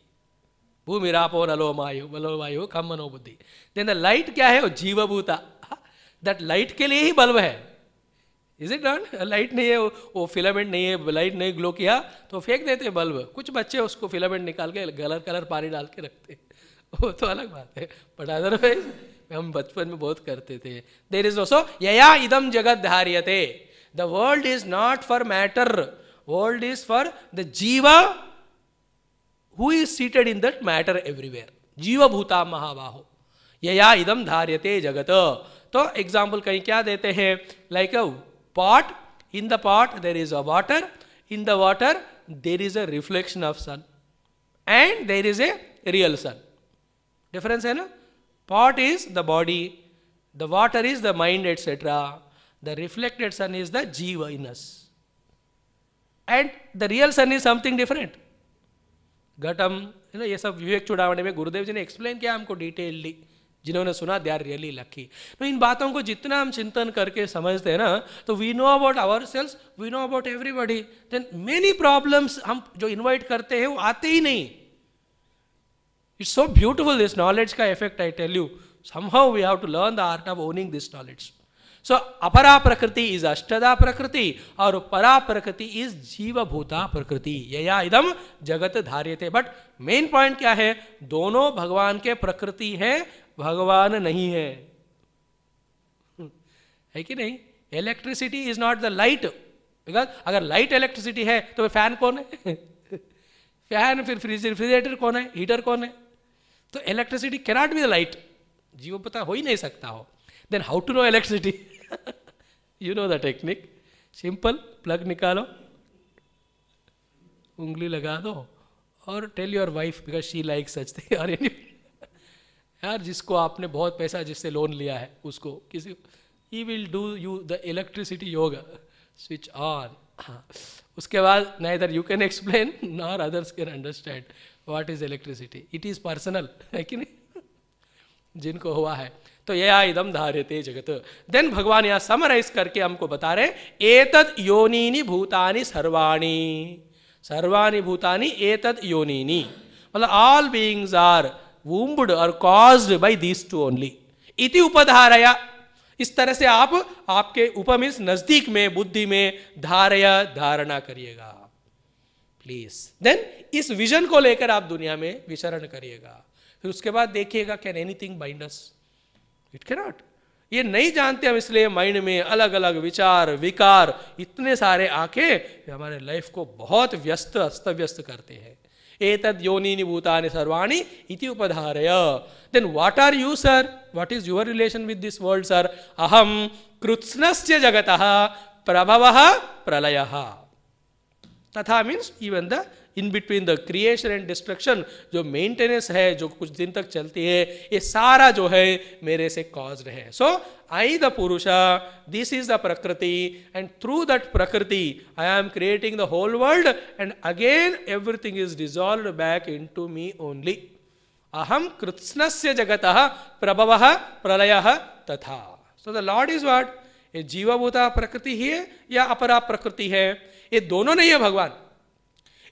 A: भूमिरापो नलो मायु बलो वायु कम मनोबुद्धि देन द लाइट क्या है वो जीवभूता दैट लाइट के लिए ही बल्ब है इज इट नॉट लाइट नहीं है वो फिलामेंट नहीं है लाइट नहीं ग्लो किया तो फेंक देते बल्ब कुछ बच्चे उसको फिलामेंट निकाल के गलर कलर पानी डाल के रखते वो तो अलग बात है बट अदरवाइज हम बचपन में बहुत करते थे देर इज ऑल्सो यया इदम जगत धार्यते the world is not for matter world is for the जीवा who is seated in that matter everywhere जीवभूता महाबाहो यया इदम धार्यते जगत तो एग्जाम्पल कहीं क्या देते हैं like a pot in the pot there is a water in the water there is a reflection of sun and there is a real sun difference है ना pot is the body the water is the mind etcetera the reflected sun is the जीव in us and the real sun is something different घटम है ना ये सब विवेक चुड़ावने में गुरुदेव जी ने एक्सप्लेन किया हमको डिटेलली जिन्होंने सुना दे आर रियली लकी तो इन बातों को जितना हम चिंतन करके समझते हैं ना तो we know about our selves we know about everybody then many problems हम जो इन्वाइट करते हैं वो आते ही नहीं it's so beautiful this knowledge का effect I tell you somehow we have to learn the art of owning this knowledge So प्रकृति इज is प्रकृति और परा प्रकृति इज is jiva प्रकृति prakriti. यया इदम जगत धार्यते बट मेन पॉइंट क्या है दोनों भगवान के प्रकृति है भगवान नहीं है है कि नहीं electricity is not the light because अगर लाइट इलेक्ट्रिसिटी है तो फैन कौन है फैन फिर फ्रिज रिफ्रिजरेटर कौन है हीटर कौन है तो electricity cannot be the light जीव पता हो ही नहीं सकता हो then how to know electricity you know the technique simple plug निकालो उंगली लगा दो और tell your wife because she like such थे और यार जिसको आपने बहुत पैसा जिससे लोन लिया है उसको किसी he will do you the electricity योग स्विच ऑन हाँ उसके बाद ना इधर you can explain nor others can understand what is electricity it is personal है कि नहीं जिनको हुआ है तो यया इदम धार्यते जगत देन भगवान यहाँ समराइज करके हमको बता रहे एतद योनिनी भूतानी सर्वाणी सर्वाणी भूतानी एतद योनिनी मतलब ऑल बीइंग्स आर वूम्बड और caused by these two only इति उपधारया इस तरह से आप आपके उपमिस नजदीक में बुद्धि में धारया धारणा करिएगा प्लीज देन इस विजन को लेकर आप दुनिया में विचरण करिएगा फिर उसके बाद देखिएगा can anything bind us it can not ये नहीं जानते हम इसलिए माइंड में अलग अलग विचार विकार इतने सारे आके हमारे लाइफ को बहुत व्यस्त अस्त व्यस्त करते हैं एतद योनि भूतानि सर्वाणी इति उपधारय then what are you sir what is your relation with this world sir अहम से जगत प्रभव प्रलय तथा means even the in between the creation and destruction जो मेंटेनेंस है जो कुछ दिन तक चलती है ये सारा जो है मेरे से कॉज रहे so I the purusha this is the prakriti and through that prakriti I am creating the whole world and again everything is dissolve back in to me only अहम कृत्न से जगत प्रभव प्रलय तथा so the lord is what जीवभूता प्रकृति ही है या अपरा प्रकृति है ये दोनों नहीं है भगवान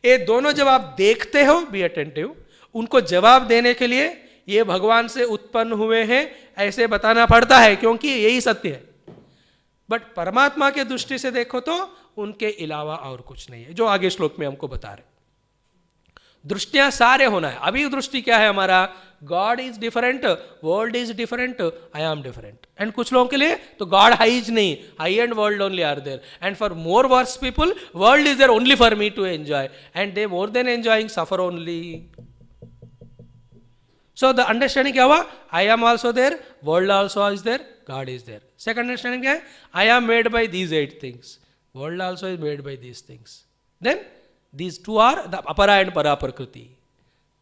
A: ये दोनों जब आप देखते हो बी अटेंटिव उनको जवाब देने के लिए ये भगवान से उत्पन्न हुए हैं ऐसे बताना पड़ता है क्योंकि यही सत्य है बट परमात्मा के दृष्टि से देखो तो उनके अलावा और कुछ नहीं है जो आगे श्लोक में हमको बता रहे दृष्टियां सारे होना है अभी दृष्टि क्या है हमारा God is different world is different I am different and कुछ लोगों के लिए तो गॉड हाई इज नहीं high and world only are there and for more worse people world is there only for me to enjoy and they more than enjoying suffer only so the understanding क्या हुआ I am also there world also is there God is there second understanding क्या है I M made by these eight things world also is made by these things then These two are the apara and para prakriti.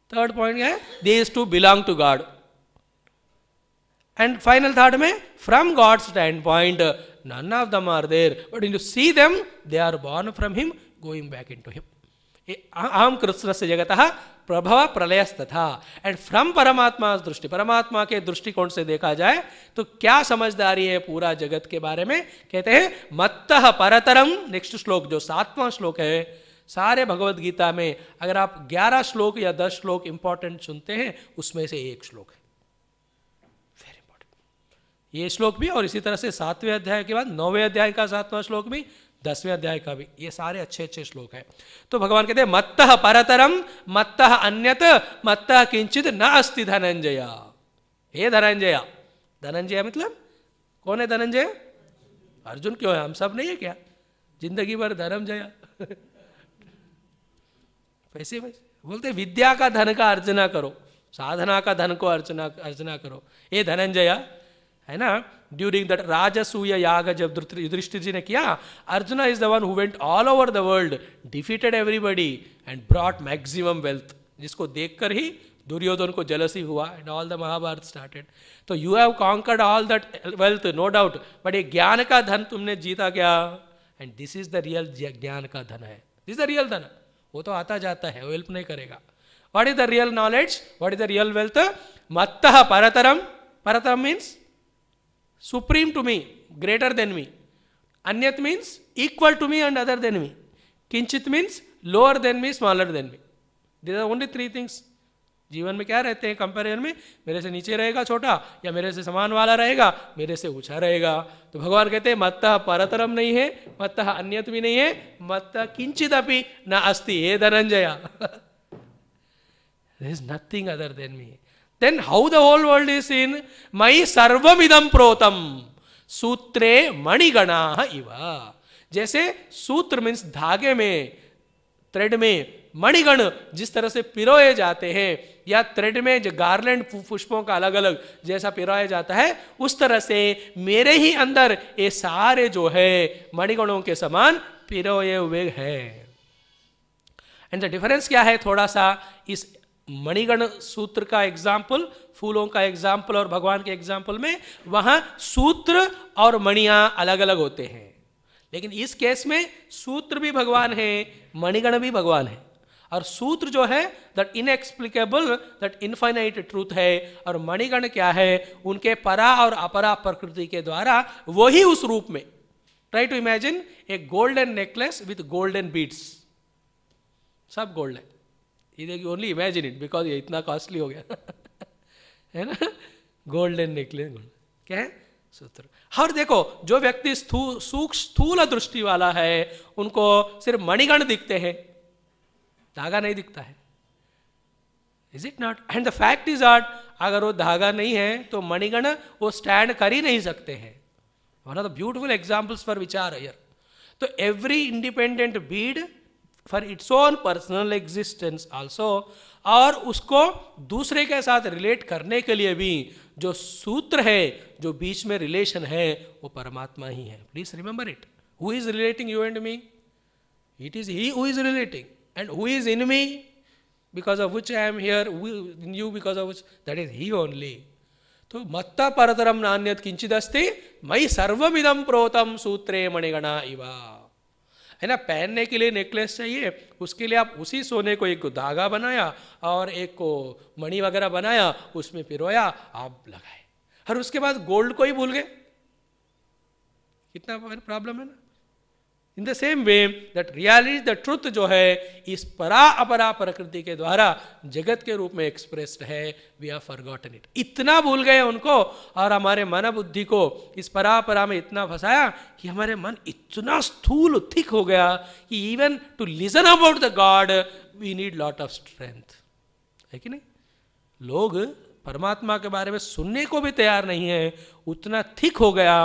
A: Third point है these two belong to God. And final thought में from God's standpoint none of them are there. But when you see them they are born from Him going back into Him. अहम कृष्ण से जगत प्रभव प्रलयस्तथा and from परमात्मा दृष्टि परमात्मा के दृष्टिकोण से देखा जाए तो क्या समझदारी है पूरा जगत के बारे में कहते हैं मत्त परतरम नेक्स्ट श्लोक जो सातवां श्लोक है सारे भगवत गीता में अगर आप 11 श्लोक या 10 श्लोक इंपॉर्टेंट सुनते हैं उसमें से एक श्लोक है वेरी इंपॉर्टेंट ये श्लोक भी और इसी तरह से सातवें अध्याय के बाद नौवें अध्याय का सातवां श्लोक भी दसवें अध्याय का भी ये सारे अच्छे अच्छे श्लोक हैं तो भगवान कहते हैं मत्त परतरम मत्त अन्यत मत्त किंचित न अस्ति धनंजय हे धनंजय धनंजय मतलब कौन है धनंजय अर्जुन क्यों है हम सब नहीं है क्या जिंदगी भर धर्म जया वैसे वैसे बोलते विद्या का धन का अर्चना करो साधना का धन को अर्चना अर्चना करो ये धनंजय है ना ड्यूरिंग द राजसूय याग जब युधिष्ठिर जी ने किया Arjuna is the one who went all over the world defeated everybody and brought maximum wealth जिसको देखकर ही दुर्योधन को जलसी हुआ and all the Mahabharat started तो you have conquered all that wealth no doubt but ये ज्ञान का धन तुमने जीता क्या and this is the real ज्ञान का धन है दिस द रियल धन है वो तो आता जाता है वो हेल्प नहीं करेगा what is the real knowledge what is the real wealth मत्त परतरम परतरम means supreme to me greater than me अन्य means equal to me and other than me किंचित means lower than me smaller than me these are only three things जीवन में क्या रहते हैं कंपेरिजन में मेरे से नीचे रहेगा छोटा या मेरे से समान वाला रहेगा मेरे से ऊंचा रहेगा तो भगवान कहते हैं मत्त परतरम नहीं है मत्त अन्यत भी नहीं है मत्त किंचित अपनी न अस्ति हे Dhananjaya is nothing other than me then how the whole world is in me सर्वमिदम प्रोतम सूत्रे मणिगणा इवा जैसे सूत्र मीन्स धागे में थ्रेड में मणिगण जिस तरह से पिरोए जाते हैं या थ्रेड में जो गार्लैंड पुष्पों का अलग अलग जैसा पिरोया जाता है उस तरह से मेरे ही अंदर ये सारे जो है मणिगणों के समान पिरोए हुए हैं एंड द डिफरेंस क्या है थोड़ा सा इस मणिगण सूत्र का एग्जाम्पल फूलों का एग्जाम्पल और भगवान के एग्जाम्पल में वहां सूत्र और मणिया अलग अलग होते हैं लेकिन इस केस में सूत्र भी भगवान है मणिगण भी भगवान है और सूत्र जो है that inexplicable that infinite truth है और मणिगण क्या है उनके परा और अपरा प्रकृति के द्वारा वही उस रूप में try to imagine a golden necklace with golden beads सब गोल्डन ये देखिए ओनली इमेजिन इट बिकॉज ये इतना कॉस्टली हो गया है ना गोल्डन नेकलेस क्या है सूत्र हर देखो जो व्यक्ति स्थूल दृष्टि वाला है उनको सिर्फ मणिगण दिखते हैं धागा नहीं दिखता है is it not and the fact is art अगर वो धागा नहीं है तो मणिगण वो स्टैंड कर ही नहीं सकते हैं one of the beautiful examples for विचार अयर तो every independent bead for its own personal existence also और उसको दूसरे के साथ रिलेट करने के लिए भी जो सूत्र है जो बीच में रिलेशन है वो परमात्मा ही है please remember it who is relating you and me it is he who is relating And who is in me, because of which I am here, in you because of which, that is He only. तो मत्ता परतरम नान्यत किंचिदस्ति मई सर्वमिदम प्रोतम सूत्रे मणिगणा इवा है ना पहनने के लिए नेकलेस चाहिए उसके लिए आप उसी सोने को एक धागा बनाया और एक को मणि वगैरह बनाया उसमें पिरोया आप लगाए और उसके बाद गोल्ड को ही भूल गए कितना प्रॉब्लम है ना in the same way that reality the truth जो है इस परा अपरा प्रकृति के द्वारा जगत के रूप में एक्सप्रेस्ड है वी आर फॉरगॉटन इट इतना भूल गए उनको और हमारे मन बुद्धि को इस परा अपरा में इतना फंसाया कि हमारे मन इतना स्थूल थिक हो गया कि even to listen about the God we need lot of strength है कि नहीं लोग परमात्मा के बारे में सुनने को भी तैयार नहीं है उतना थिक हो गया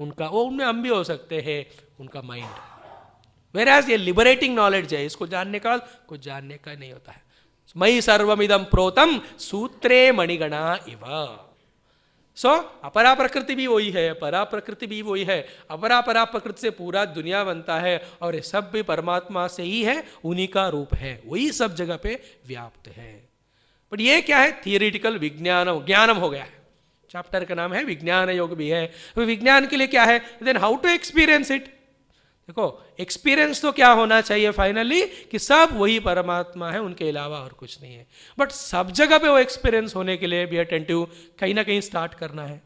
A: उनका वो उनमें हम भी हो सकते हैं उनका माइंड वेर एज ये लिबरेटिंग नॉलेज है इसको जानने का कुछ जानने का नहीं होता है मई सर्वमिदम प्रोतम सूत्रे मणिगणा इव सो so, अपरा प्रकृति भी वही है परा प्रकृति भी वही है अपरा परा प्रकृति से पूरा दुनिया बनता है और ये सब भी परमात्मा से ही है उन्हीं का रूप है वही सब जगह पे व्याप्त है बट ये क्या है थियोरिटिकल विज्ञान ज्ञानम हो गया है चैप्टर का नाम है विज्ञान योग भी है विज्ञान के लिए क्या है then how to experience it देखो एक्सपीरियंस तो क्या होना चाहिए फाइनली कि सब वही परमात्मा है उनके अलावा और कुछ नहीं है बट सब जगह पे वो एक्सपीरियंस होने के लिए बी अटेंटिव कहीं ना कहीं स्टार्ट करना है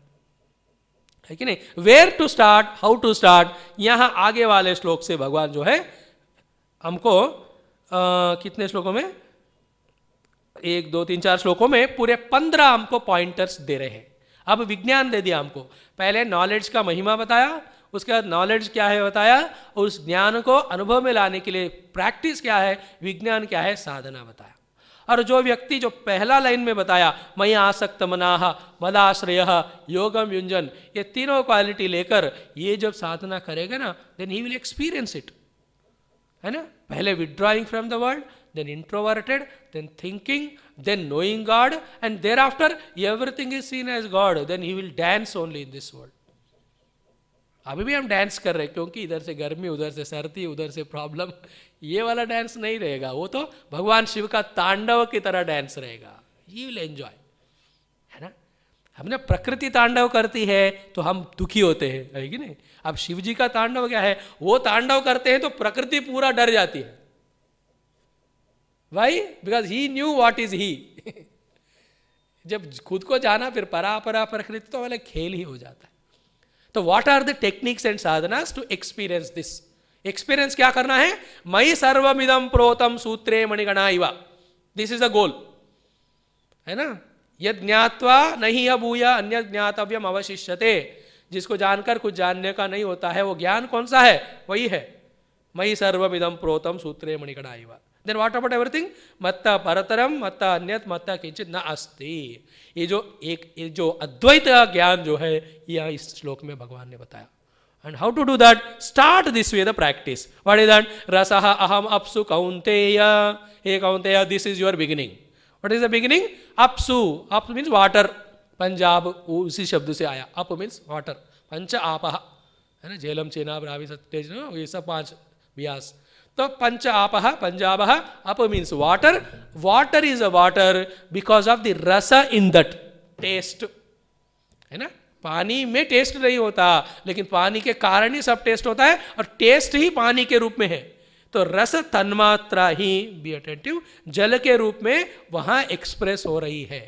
A: है कि नहीं where to start how to start यहां आगे वाले श्लोक से भगवान जो है हमको कितने श्लोकों में एक दो तीन चार श्लोकों में पूरे पंद्रह हमको पॉइंटर्स दे रहे हैं अब विज्ञान दे दिया हमको पहले नॉलेज का महिमा बताया उसके बाद नॉलेज क्या है बताया और उस ज्ञान को अनुभव में लाने के लिए प्रैक्टिस क्या है विज्ञान क्या है साधना बताया और जो व्यक्ति जो पहला लाइन में बताया मैं आसक्त मनाह मदाश्रय योगम युंजन ये तीनों क्वालिटी लेकर ये जब साधना करेगा ना then he will experience it है ना पहले withdrawing from the world introverted then thinking then knowing God and thereafter everything is seen as God then he will dance only in this world अभी भी हम dance कर रहे हैं क्योंकि इधर से गर्मी उधर से सर्दी उधर से प्रॉब्लम ये वाला डांस नहीं रहेगा वो तो भगवान शिव का तांडव की तरह डांस रहेगा ही विल एंजॉय है ना हमने प्रकृति तांडव करती है तो हम दुखी होते हैं है कि नहीं अब शिव जी का तांडव क्या है वो तांडव करते हैं तो प्रकृति पूरा डर जाती है why because he knew what is he जब खुद को जाना फिर परा परा प्रकृति तो वाले खेल ही हो जाता है तो what are the techniques and sadhana to experience this experience क्या करना है मई सर्वमिदम प्रोतम सूत्रे मणिगणा इवा दिस इज अ गोल है ना यद ज्ञातवा नहीं अभूय अन्य ज्ञातव्यम अवशिष्यते जिसको जानकर कुछ जानने का नहीं होता है वो ज्ञान कौन सा है वही है मई सर्वमिदम प्रोतम सूत्रे मणिगणा इवा देन वाट अबाउट एवरीथिंग मत्ता परतरम मत्ता अन्यत मत्ता किंचित न अस्ति ये जो एक ये जो अद्वैत ज्ञान जो है यह इस श्लोक में भगवान ने बताया and how to do that start this way the practice what is that रस अहम अपसु कौंतेय हे कौंतेय this is your beginning what is the beginning अपसु अप मीन्स वाटर पंजाब उसी शब्द से आया अप मीन्स वाटर पंच आप है ना झेलम चेनाब रावी सत्य ये सब पांच व्यास तो पंच आप Punjab apa mean water water is a water because of the ras in that test है ना पानी में टेस्ट नहीं होता लेकिन पानी के कारण ही सब टेस्ट होता है और टेस्ट ही पानी के रूप में है तो रस तन्मात्रा ही बी अटेंटिव जल के रूप में वहां एक्सप्रेस हो रही है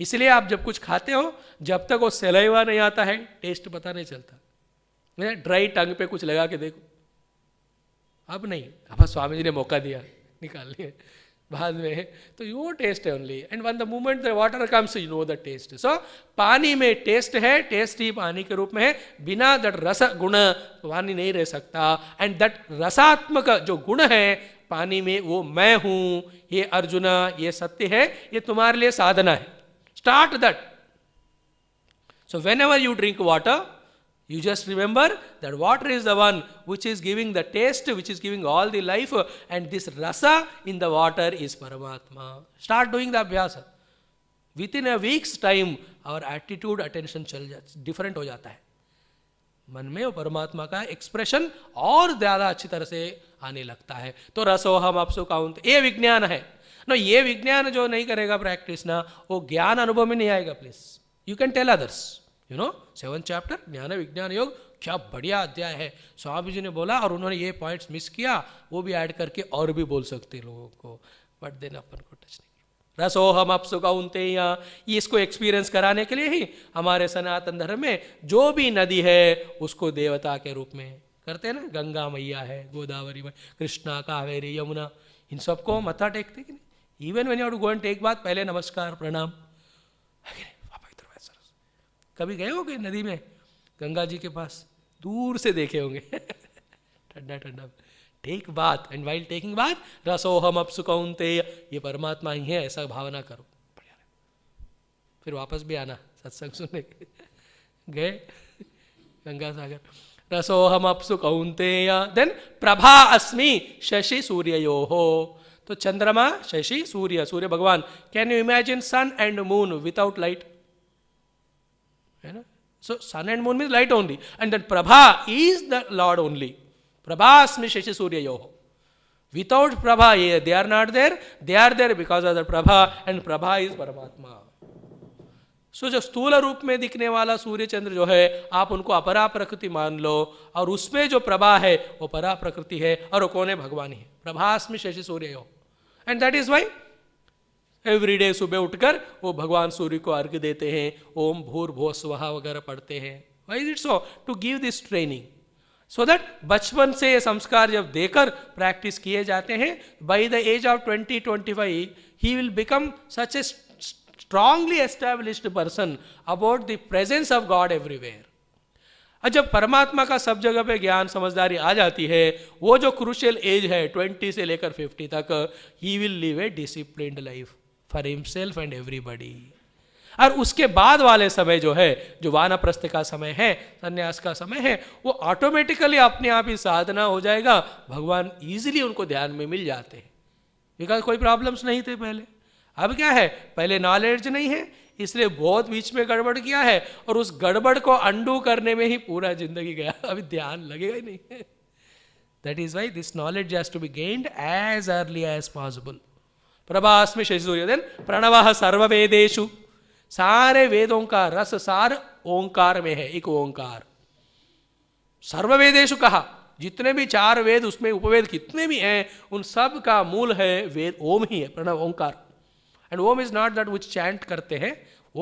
A: इसलिए आप जब कुछ खाते हो जब तक वो सेलाइवा नहीं आता है टेस्ट पता नहीं चलता ड्राई टंग पे कुछ लगा के देखो अब नहीं अब स्वामी जी ने मौका दिया निकाल लिए बाद में तो यू टेस्ट है only and when the moment the water comes you know the taste so पानी में टेस्ट है टेस्ट ही पानी के रूप में है बिना दट रस गुण पानी नहीं रह सकता एंड दट रसात्मक जो गुण है पानी में वो मैं हूं ये अर्जुन ये सत्य है ये तुम्हारे लिए साधना है start that so whenever you drink water You just remember that water is the one which is giving the taste, which is giving all the life, and this rasa in the water is Paramatma. Start doing the abhyasa. Within a week's time, our attitude, attention चल different हो जाता है मन में वो परमात्मा का expression और ज्यादा अच्छी तरह से आने लगता है तो रसो हम अपसो काउंत ये विज्ञान है ना ये विज्ञान जो नहीं करेगा प्रैक्टिस ना वो ज्ञान अनुभव में नहीं आएगा please you can tell others you know seven chapter Jnana विज्ञान योग क्या बढ़िया अध्याय है स्वामी जी ने बोला और उन्होंने ये पॉइंट्स मिस किया वो भी ऐड करके और भी बोल सकते लोगों को बट देन अपन को टच नहीं रसोहम अपसु कौनते ये इसको एक्सपीरियंस कराने के लिए ही हमारे सनातन धर्म में जो भी नदी है उसको देवता के रूप में करते हैं ना गंगा मैया है गोदावरी मैया कृष्णा कावेरी यमुना इन सबको मथा टेकते कि नहीं even when you to go and take बात पहले नमस्कार प्रणाम कभी गए होंगे नदी में गंगा जी के पास दूर से देखे होंगे ठंडा ठंडा टेक बात एंड वाइल टेकिंग बात रसो हम अब सुकौनते ये परमात्मा ही है ऐसा भावना करो फिर वापस भी आना सत्संग सुनने के गए गंगा सागर हम अपसु सुकौनते देन प्रभा अस्मि शशि सूर्य यो हो तो चंद्रमा शशि सूर्य सूर्य भगवान can you imagine sun and moon without light so sun and moon means light only and that prabha is the Lord only प्रभास्मी शशि सूर्य योहो विदउट प्रभा ये they are not there they are there because of the prabha and prabha is paramatma so जो स्थूल रूप में दिखने वाला सूर्य चंद्र जो है आप उनको अपरा प्रकृति मान लो और उसमें जो प्रभा है वो परा प्रकृति है और वो कौन है भगवान ही है प्रभास्मी शशि सूर्य योहो and that is why everyday सुबह उठकर वो भगवान सूर्य को अर्घ देते हैं ओम भूर भो स्वाहा वगैरह पढ़ते हैं why is it so to give this training so that बचपन से ये संस्कार जब देकर प्रैक्टिस किए जाते हैं by the age of twenty twenty five he will become such a strongly established person about the presence of God everywhere और जब परमात्मा का सब जगह पे ज्ञान समझदारी आ जाती है वो जो क्रूशियल एज है ट्वेंटी से लेकर फिफ्टी तक he will live a discipline life for himself and everybody और उसके बाद वाले समय जो है जो वानप्रस्थ का समय है संन्यास का समय है वो ऑटोमेटिकली अपने आप ही साधना हो जाएगा भगवान इजीली उनको ध्यान में मिल जाते हैं बिकॉज कोई प्रॉब्लम्स नहीं थे पहले अब क्या है पहले नॉलेज नहीं है इसलिए बहुत बीच में गड़बड़ किया है और उस गड़बड़ को अंडू करने में ही पूरा जिंदगी गया अभी ध्यान लगेगा ही नहीं that is why this knowledge has to be gained as early as possible प्रभास्मि शशि सूर्य देन प्रणव सर्ववेदेशु सारे वेदों का रस सार ओंकार में है एक ओंकार सर्ववेदेशु कहा जितने भी चार वेद उसमें उपवेद कितने भी हैं उन सब का मूल है वेद ओम ही है प्रणव Omkar and Om is not that which chant करते हैं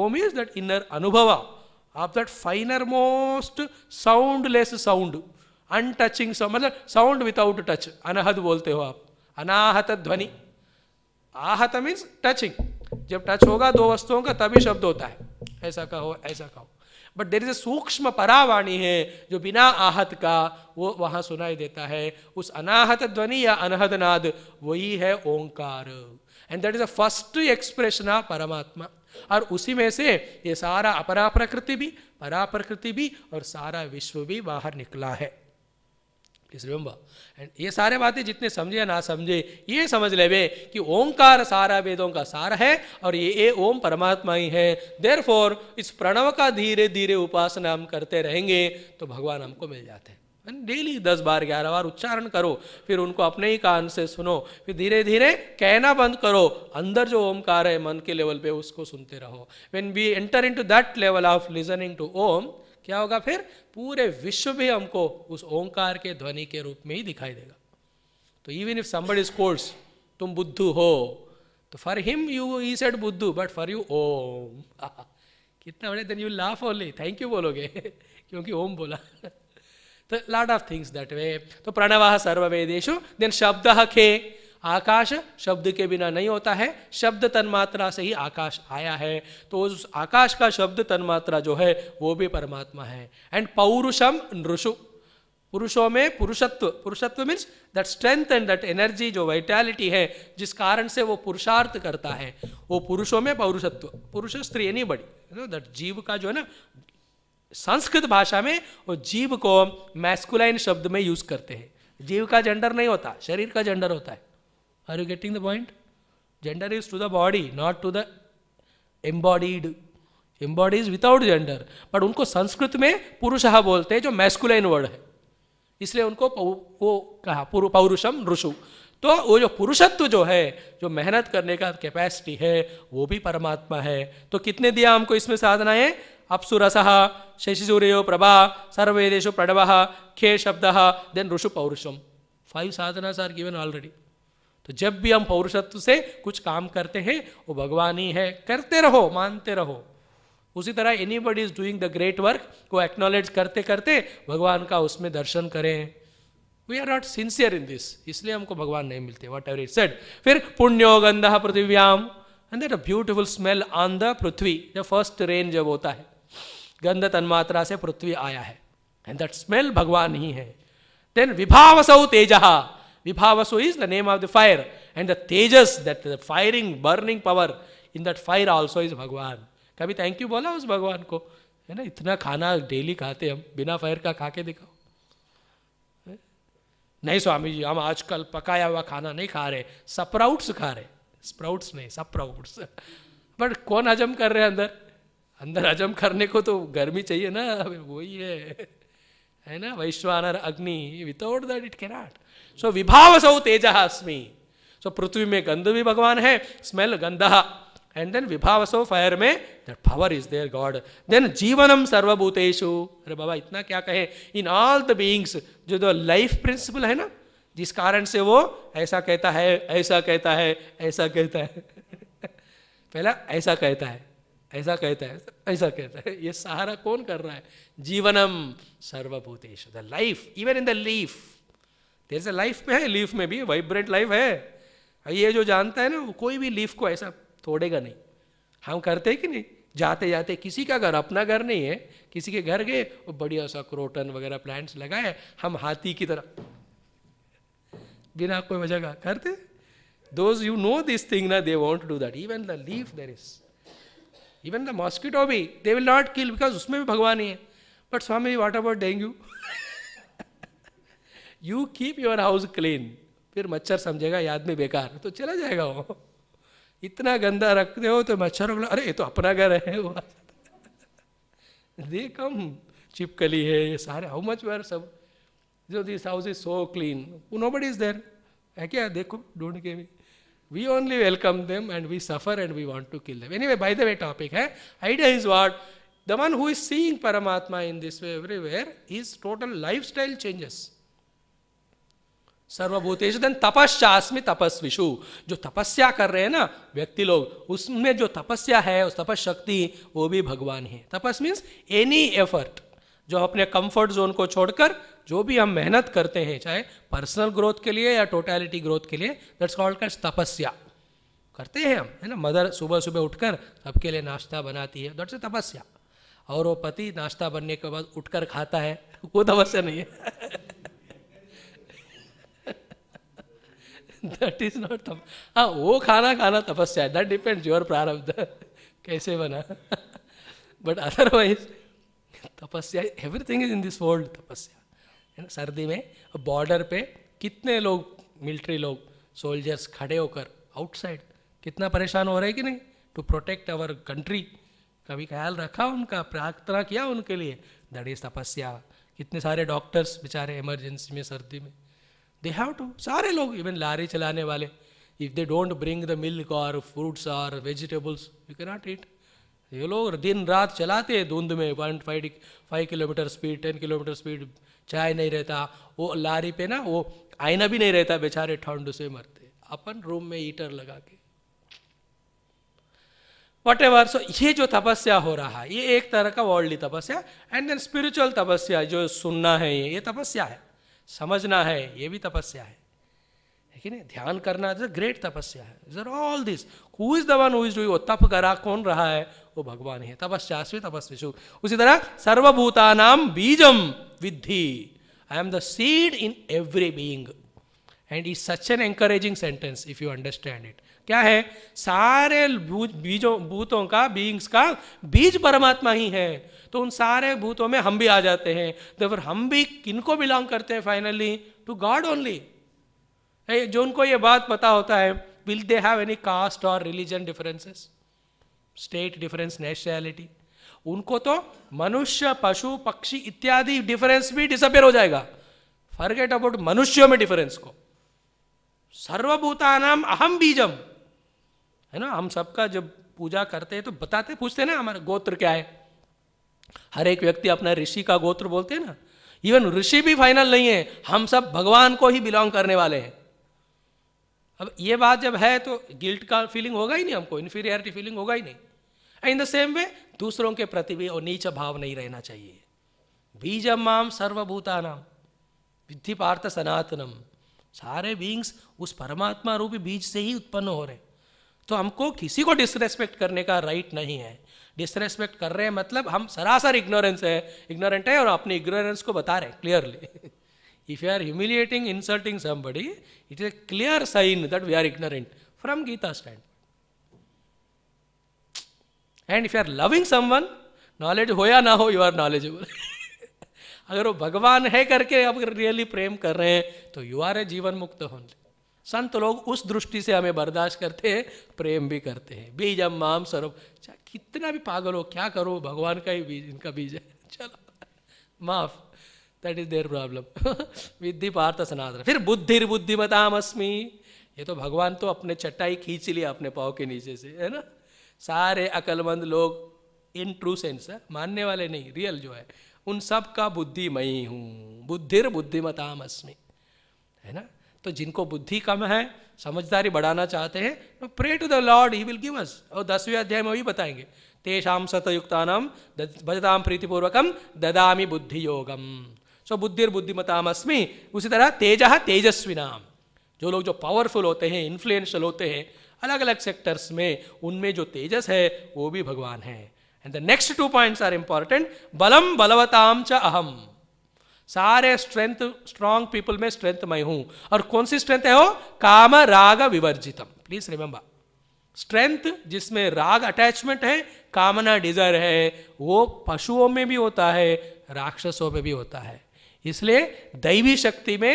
A: ओम इज दैट इनर अनुभव of that finer most soundless sound untouching मतलब साउंड विदाउट टच अनहद बोलते हो आप अनाहत ध्वनि आहत मीन्स टचिंग जब टच होगा दो वस्तुओं का तभी शब्द होता है ऐसा कहो ऐसा कहो बट देर इज ए सूक्ष्म परावाणी है जो बिना आहत का वो वहां सुनाई देता है उस अनाहत ध्वनि या अनहद नाद वही है Omkar and that is a first expression of paramatma और उसी में से ये सारा अपरा प्रकृति भी परा प्रकृति भी और सारा विश्व भी बाहर निकला है प्लीज रिमेंबर एंड ये सारे बातें जितने समझे या ना समझे ये समझ ले कि ओंकार सारा वेदों का सार है और ये ए ओम परमात्मा ही है देर फोर इस प्रणव का धीरे धीरे उपासना हम करते रहेंगे तो भगवान हमको मिल जाते हैं डेली दस बार ग्यारह बार उच्चारण करो फिर उनको अपने ही कान से सुनो फिर धीरे धीरे कहना बंद करो अंदर जो ओमकार है मन के लेवल पे उसको सुनते रहो when we enter into that level of listening to Om क्या होगा फिर पूरे विश्व भी हमको उस ओंकार के ध्वनि के रूप में ही दिखाई देगा तो even if somebody is course तुम बुद्धू हो तो for him you he said बुद्धू बट फॉर यू ओम कितना बड़े then you laugh only thank you बोलोगे क्योंकि ओम बोला तो lot of things that way तो प्रणव सर्ववेदेशु देन शब्द खे आकाश शब्द के बिना नहीं होता है शब्द तन्मात्रा से ही आकाश आया है तो उस आकाश का शब्द तन्मात्रा जो है वो भी परमात्मा है एंड पौरुषम नृषु पुरुषों में पुरुषत्व पुरुषत्व means that strength and that energy जो वाइटैलिटी है जिस कारण से वो पुरुषार्थ करता है वो पुरुषों में पौरुषत्व पुरुष स्त्री एनी बड़ी दैट जीव का जो है ना संस्कृत भाषा में वो जीव को मैस्कुलाइन शब्द में यूज करते हैं जीव का जेंडर नहीं होता शरीर का जेंडर होता है Are you getting the point? Gender is to the body, not to the embodied. is without gender. But उनको संस्कृत में पुरुषः बोलते हैं जो मैस्कुलाइन वर्ड है इसलिए उनको वो कहा पौरुषम ऋषु तो वो जो पुरुषत्व जो है जो मेहनत करने का कैपेसिटी है वो भी परमात्मा है तो कितने दिया हमको इसमें साधनाएं अप्सुरस शशि सूर्यो प्रभा सर्वेदेशु प्रणव खे शब्द देन ऋषु पौरुषम five sadhana are given already तो जब भी हम पौरुषत्व से कुछ काम करते हैं वो भगवान ही है करते रहो मानते रहो उसी तरह anybody is doing the great work को एक्नोलेज करते करते भगवान का उसमें दर्शन करें we are not sincere in this इसलिए हमको भगवान नहीं मिलते वट एवर इट सेड फिर पुण्यो गंध पृथ्व्याम and that a beautiful smell on the prithvi the first rain जब होता है गंध तन्मात्रा से पृथ्वी आया है एंड दैट स्मेल भगवान ही है देन विभावसौ तेजहा Vibhavasu is the name of the fire. And the tejas, that the firing, burning power, in that fire also is Bhagwan. कभी थैंक यू बोला उस भगवान को है ना इतना खाना डेली खाते हम बिना फायर का खा के दिखाओ नहीं स्वामी जी हम आजकल पकाया हुआ खाना नहीं खा रहे सप्राउट्स खा रहे स्प्राउट्स नहीं सप्राउट्स बट कौन हजम कर रहे हैं अंदर अंदर हजम करने को तो गर्मी चाहिए ना वही है है ना वैश्वानर अग्नि without that it cannot so सौ तेज अस्मी सो पृथ्वी में गंध भी भगवान है स्मेल गंधा एंड देन सो फायर में that power is there God then जीवनम सर्वभूतेशु अरे बाबा इतना क्या कहे इन ऑल द बीइंग्स जो द लाइफ प्रिंसिपल है ना जिस कारण से वो ऐसा कहता है ऐसा कहता है ऐसा कहता है पहला ऐसा कहता है ऐसा कहता है ऐसा कहता है ये सहारा कौन कर रहा है जीवनम सर्वभूतेशु the life even in the leaf there से लाइफ में है लीफ में भी वाइब्रेंट लाइफ है हाँ, ये जो जानता है ना वो कोई भी लीफ को ऐसा तोड़ेगा नहीं हम करते कि नहीं जाते जाते किसी का घर अपना घर नहीं है किसी के घर गए वो बढ़िया सा क्रोटन वगैरह प्लांट्स लगाए हम हाथी की तरह बिना कोई वजह का करते those you know this thing ना they want do that even the leaf there is even the mosquito भी they will not kill because उसमें भी भगवान ही है but Swami what about dengue you keep your house clean फिर मच्छर समझेगा याद में बेकार तो चला जाएगा वो इतना गंदा रखते हो तो मच्छर अरे ये तो अपना घर है वो दे कम चिपकली है ये सारे हाउ मच वेर सब जो this house is so clean वो नो बडी इज देर है क्या देखो ढूंढ के भी we only welcome them and we suffer and we want to kill them anyway by the way topic है idea is what the one who is seeing paramatma in this way everywhere is total lifestyle changes सर्वभूतेश देन तपस्यास्मि तपस्विशु जो तपस्या कर रहे हैं ना व्यक्ति लोग उसमें जो तपस्या है उस तपस शक्ति वो भी भगवान है तपस मीन्स एनी एफर्ट जो अपने कंफर्ट जोन को छोड़कर जो भी हम मेहनत करते हैं चाहे पर्सनल ग्रोथ के लिए या टोटैलिटी ग्रोथ के लिए दैट्स कॉल्ड कर तपस्या करते हैं हम है ना मदर सुबह सुबह उठकर सबके लिए नाश्ता बनाती है दैट्स तपस्या और वो पति नाश्ता बनने के बाद उठकर खाता है वो तपस्या नहीं है दैट इज नॉट तप हाँ वो खाना खाना तपस्या है दैट डिपेंड्स योर प्रारब्ध कैसे बना but otherwise tapasya everything is in this world तपस्या है ना सर्दी में बॉर्डर पे कितने लोग मिलिट्री लोग सोल्जर्स खड़े होकर आउटसाइड कितना परेशान हो रहे हैं कि नहीं टू प्रोटेक्ट अवर कंट्री कभी ख्याल रखा उनका प्रार्थना किया उनके लिए दैट इज तपस्या कितने सारे डॉक्टर्स बेचारे इमरजेंसी में सर्दी में दे हैव टू सारे लोग इवन लारी चलाने वाले if they don't bring the milk और फ्रूट्स और vegetables you can not eat ये लोग दिन रात चलाते हैं धुंध में point five five kilometre speed ten kilometre speed चाय नहीं रहता वो लारी पे ना वो आईना भी नहीं रहता बेचारे ठंड से मरते अपन रूम में हीटर लगा के वट एवर सो ये जो तपस्या हो रहा है ये एक तरह का वर्ल्डली तपस्या एंड देन स्पिरिचुअल तपस्या जो सुनना है ये ये तपस्या है समझना है ये भी तपस्या है कि नहीं ध्यान करना इज अ ग्रेट तपस्या है is all this who is the one who is doing वो तप करा कौन रहा है वो भगवान है तपस्यास्वी तपस्विशु उसी तरह सर्वभूतानाम बीजम विद्धि I am the seed in every being and is such an encouraging sentence if you understand it क्या है सारे बीजों भूतों का बीइंग्स का बीज परमात्मा ही है तो उन सारे भूतों में हम भी आ जाते हैं तो फिर हम भी किनको बिलोंग करते हैं फाइनली टू गॉड ओनली जो उनको ये बात पता होता है will they have any caste और religion differences state difference nationality उनको तो मनुष्य पशु पक्षी इत्यादि डिफरेंस भी डिसअपेयर हो जाएगा फॉरगेट अबाउट मनुष्यों में डिफरेंस को सर्वभूता नाम अहम बीजम है ना हम सबका जब पूजा करते हैं तो बताते पूछते ना हमारे गोत्र क्या है हर एक व्यक्ति अपना ऋषि का गोत्र बोलते हैं ना इवन ऋषि भी फाइनल नहीं है हम सब भगवान को ही बिलोंग करने वाले हैं अब ये बात जब है तो गिल्ट का फीलिंग होगा ही नहीं हमको इन्फीरियरिटी फीलिंग होगा ही नहीं इन द सेम वे दूसरों के प्रति भी और नीच भाव नहीं रहना चाहिए बीज माम सर्वभूतानाम विद्धि पार्थ सनातनम सारे बींग्स उस परमात्मा रूपी बीज से ही उत्पन्न हो रहे तो हमको किसी को डिसरेस्पेक्ट करने का राइट नहीं है डिसरेस्पेक्ट कर रहे हैं मतलब हम सरासर इग्नोरेंस है इग्नोरेंट है और अपनी इग्नोरेंस को बता रहे हैं clearly if you are humiliating insulting somebody it is a clear sign that we are ignorant from Gita stand and if you are loving one knowledge हो या ना हो यू आर नॉलेजेबल अगर वो भगवान है करके आप रियली प्रेम कर रहे हैं तो यू आर ए जीवन मुक्त होने संत लोग उस दृष्टि से हमें बर्दाश्त करते हैं प्रेम भी करते हैं बीज हम माम स्वरूप चाहे अच्छा, कितना भी पागल हो क्या करो भगवान का ही बीज इनका बीज है चलो माफ दैट इज देयर प्रॉब्लम विद्धि पार्थ सनातन फिर बुद्धिर बुद्धिमताम अस्मी ये तो भगवान तो अपने चट्टाई खींच लिया अपने पाव के नीचे से है ना सारे अकलमंद लोग इन ट्रू सेंस मानने वाले नहीं रियल जो है उन सब का बुद्धि मई हूँ बुद्धिर बुद्धिमताम अस्मी है ना तो जिनको बुद्धि कम है समझदारी बढ़ाना चाहते हैं तो pray to the Lord he will give us और दसवें अध्याय में भी बताएंगे तेषाम सतयुक्ता नाम भजताम प्रीतिपूर्वकम ददामी बुद्धि योगम सो बुद्धिर्बुद्धिमता अस्मी उसी तरह तेज तेजस्वी नाम जो लोग जो पावरफुल होते हैं इन्फ्लुएंशियल होते हैं अलग अलग सेक्टर्स में उनमें जो तेजस है वो भी भगवान है and the next two points are important बलम बलवताम च अहम सारे स्ट्रेंथ स्ट्रांग पीपल में स्ट्रेंथ मैं हूं और कौन सी स्ट्रेंथ है वो काम राग विवर्जितम प्लीज रिमेंबर स्ट्रेंथ जिसमें राग अटैचमेंट है कामना डिजायर है वो पशुओं में भी होता है राक्षसों में भी होता है इसलिए दैवी शक्ति में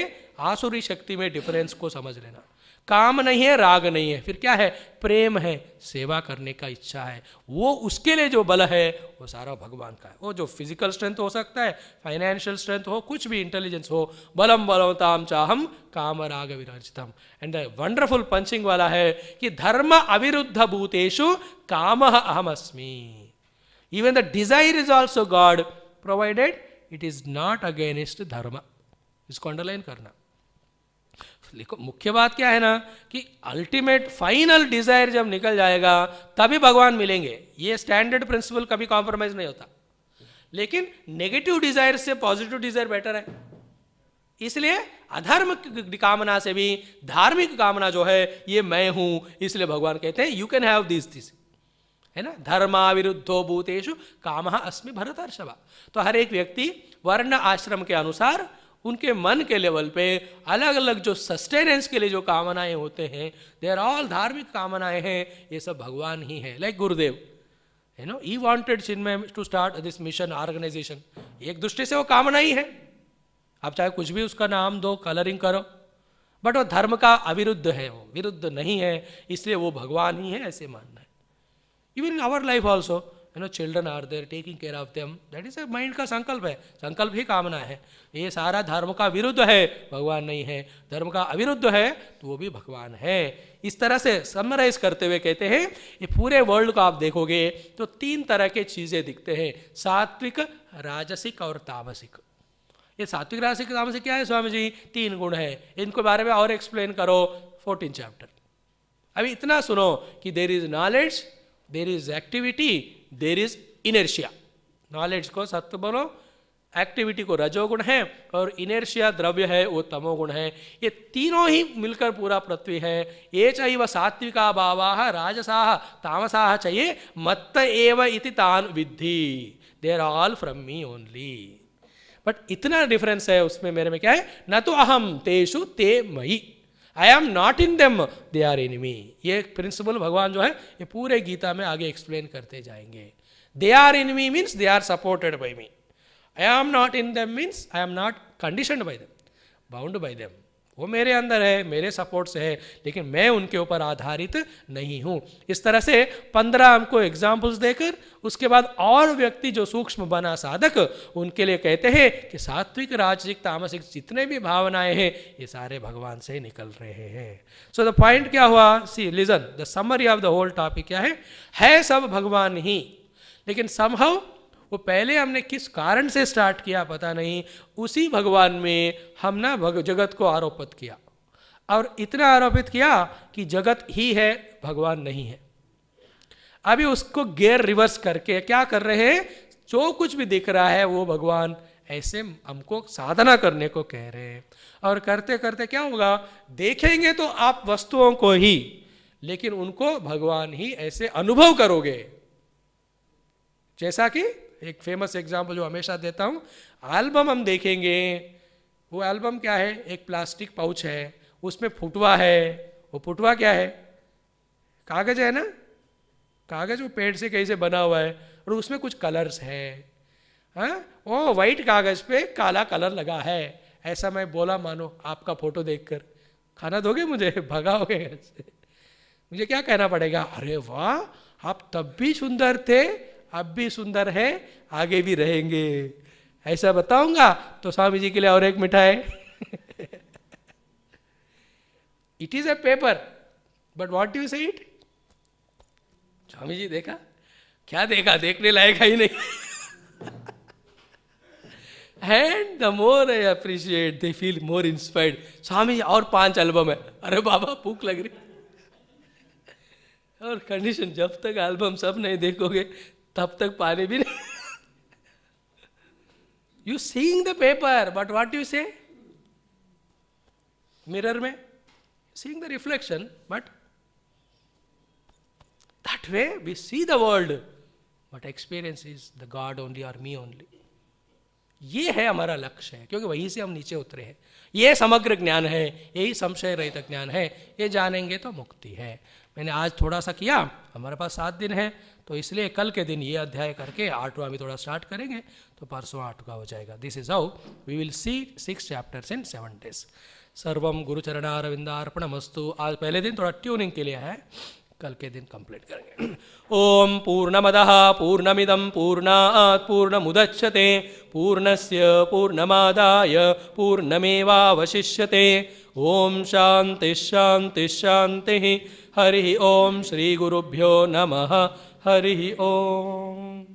A: आसुरी शक्ति में डिफरेंस को समझ लेना काम नहीं है राग नहीं है फिर क्या है प्रेम है सेवा करने का इच्छा है वो उसके लिए जो बल है वो सारा भगवान का है वो जो फिजिकल स्ट्रेंथ हो सकता है फाइनेंशियल स्ट्रेंथ हो कुछ भी इंटेलिजेंस हो बलम बलवताम चाहम काम राग विराजितम एंड वंडरफुल पंचिंग वाला है कि धर्म अविरुद्ध भूतेशु काम अहम अस्मी even the desire is also God provided it is not against dharma इसको अंडरलाइन करना लिखो मुख्य बात क्या है ना कि अल्टीमेट फाइनल डिजायर जब निकल जाएगा तभी भगवान मिलेंगे ये स्टैंडर्ड प्रिंसिपल कभी कॉम्प्रोमाइज नहीं होता लेकिन नेगेटिव डिजायर से पॉजिटिव डिजायर बेटर है इसलिए अधर्म कामना से भी धार्मिक कामना जो है ये मैं हूं इसलिए भगवान कहते हैं you can have this this है ना धर्मा विरुद्धो भूतेषु काम अस्मि भरतर्षभा तो हर एक व्यक्ति वर्ण आश्रम के अनुसार उनके मन के लेवल पे अलग अलग जो सस्टेनेंस के लिए जो कामनाएं होते हैं दे आर ऑल धार्मिक कामनाएं हैं ये सब भगवान ही हैं like Gurudev you know he wanted Chinmaya to start this mission organisation एक दृष्टि से वो कामना ही है आप चाहे कुछ भी उसका नाम दो कलरिंग करो बट वो धर्म का अविरुद्ध है वो विरुद्ध नहीं है इसलिए वो भगवान ही है ऐसे मानना है even in our life also you know children are there taking care of them that is a mind का संकल्प है संकल्प ही कामना है ये सारा धर्म का विरुद्ध है भगवान नहीं है धर्म का अविरुद्ध है तो वो भी भगवान है इस तरह से समराइज करते हुए कहते हैं ये पूरे वर्ल्ड को आप देखोगे तो तीन तरह के चीज़ें दिखते हैं सात्विक राजसिक और तामसिक ये सात्विक राजसिक तामसिक क्या है स्वामी जी तीन गुण है इनके बारे में और एक्सप्लेन करो फोर्टीन चैप्टर अभी इतना सुनो कि there is knowledge there is activity there is inertia knowledge को सत्य बोलो एक्टिविटी को रजोगुण है और इनर्शिया द्रव्य है वो तमोगुण है ये तीनों ही मिलकर पूरा पृथ्वी है ये चाहिए सात्विका भावा राजसाह तामसाह चाहिए मत्त एव इति तान विद्धि they are all from me only but इतना डिफरेंस है उसमें मेरे में क्या है न तो अहम तेषु ते मई I am not in them they are in me ये प्रिंसिपल भगवान जो है ये पूरे गीता में आगे एक्सप्लेन करते जाएंगे they are in me means they are supported by me I am not in them means I am not condition by them bound by them वो मेरे अंदर है मेरे सपोर्ट से है लेकिन मैं उनके ऊपर आधारित नहीं हूं इस तरह से पंद्रह हमको एग्जाम्पल्स देकर उसके बाद और व्यक्ति जो सूक्ष्म बना साधक उनके लिए कहते हैं कि सात्विक राजसिक तामसिक जितने भी भावनाएं हैं ये सारे भगवान से निकल रहे हैं सो द पॉइंट क्या हुआ see listen the summary of the whole topic क्या है है सब भगवान ही लेकिन समहव वो पहले हमने किस कारण से स्टार्ट किया पता नहीं उसी भगवान में हमने भग जगत को आरोपित किया और इतना आरोपित किया कि जगत ही है भगवान नहीं है अभी उसको गेयर रिवर्स करके क्या कर रहे हैं जो कुछ भी दिख रहा है वो भगवान ऐसे हमको साधना करने को कह रहे हैं और करते करते क्या होगा देखेंगे तो आप वस्तुओं को ही लेकिन उनको भगवान ही ऐसे अनुभव करोगे जैसा कि एक फेमस एग्जाम्पल जो हमेशा देता हूँ एल्बम हम देखेंगे वो एल्बम क्या है एक प्लास्टिक पाउच है उसमें फुटवा है वो फुटवा क्या है कागज है ना कागज वो पेड़ से कहीं से बना हुआ है और उसमें कुछ कलर्स है हाँ ओ वाइट कागज पे काला कलर लगा है ऐसा मैं बोला मानो आपका फोटो देखकर खाना दोगे मुझे भगाओगे मुझे क्या कहना पड़ेगा अरे वाह आप तब भी सुंदर थे अब भी सुंदर है आगे भी रहेंगे ऐसा बताऊंगा तो स्वामी जी के लिए और एक मिठाई it is a paper but what you say it Swami ji देखा क्या देखा देखने लायक ही नहीं and the more I appreciate they feel more inspired Swami ji और पांच एल्बम है अरे बाबा भूख लग रही और कंडीशन जब तक एल्बम सब नहीं देखोगे तब तक पानी भी नहीं you seeing the paper but what you say mirror में seeing the reflection but that way we see the world but experience is the god only और मी ओनली ये है हमारा लक्ष्य है क्योंकि वहीं से हम नीचे उतरे हैं ये समग्र ज्ञान है यही संशय रहित ज्ञान है ये जानेंगे तो मुक्ति है मैंने आज थोड़ा सा किया हमारे पास सात दिन है तो इसलिए कल के दिन ये अध्याय करके आठवां भी थोड़ा स्टार्ट करेंगे तो परसों का हो जाएगा this is how we will see six chapters in seven days सर्व गुरुचरणारविंदार्पणमस्तु आज पहले दिन थोड़ा ट्यूनिंग के लिए है कल के दिन कंप्लीट करेंगे ओम पूर्ण मद पूर्णमिदम पूर्णात् पूर्णमुदच्यते पूर्णस्य पूर्णमादाय पूर्णमेवावशिष्यते ओम शांति शांति शांति हरिः ओं श्रीगुरुभ्यो नमः हरिः ॐ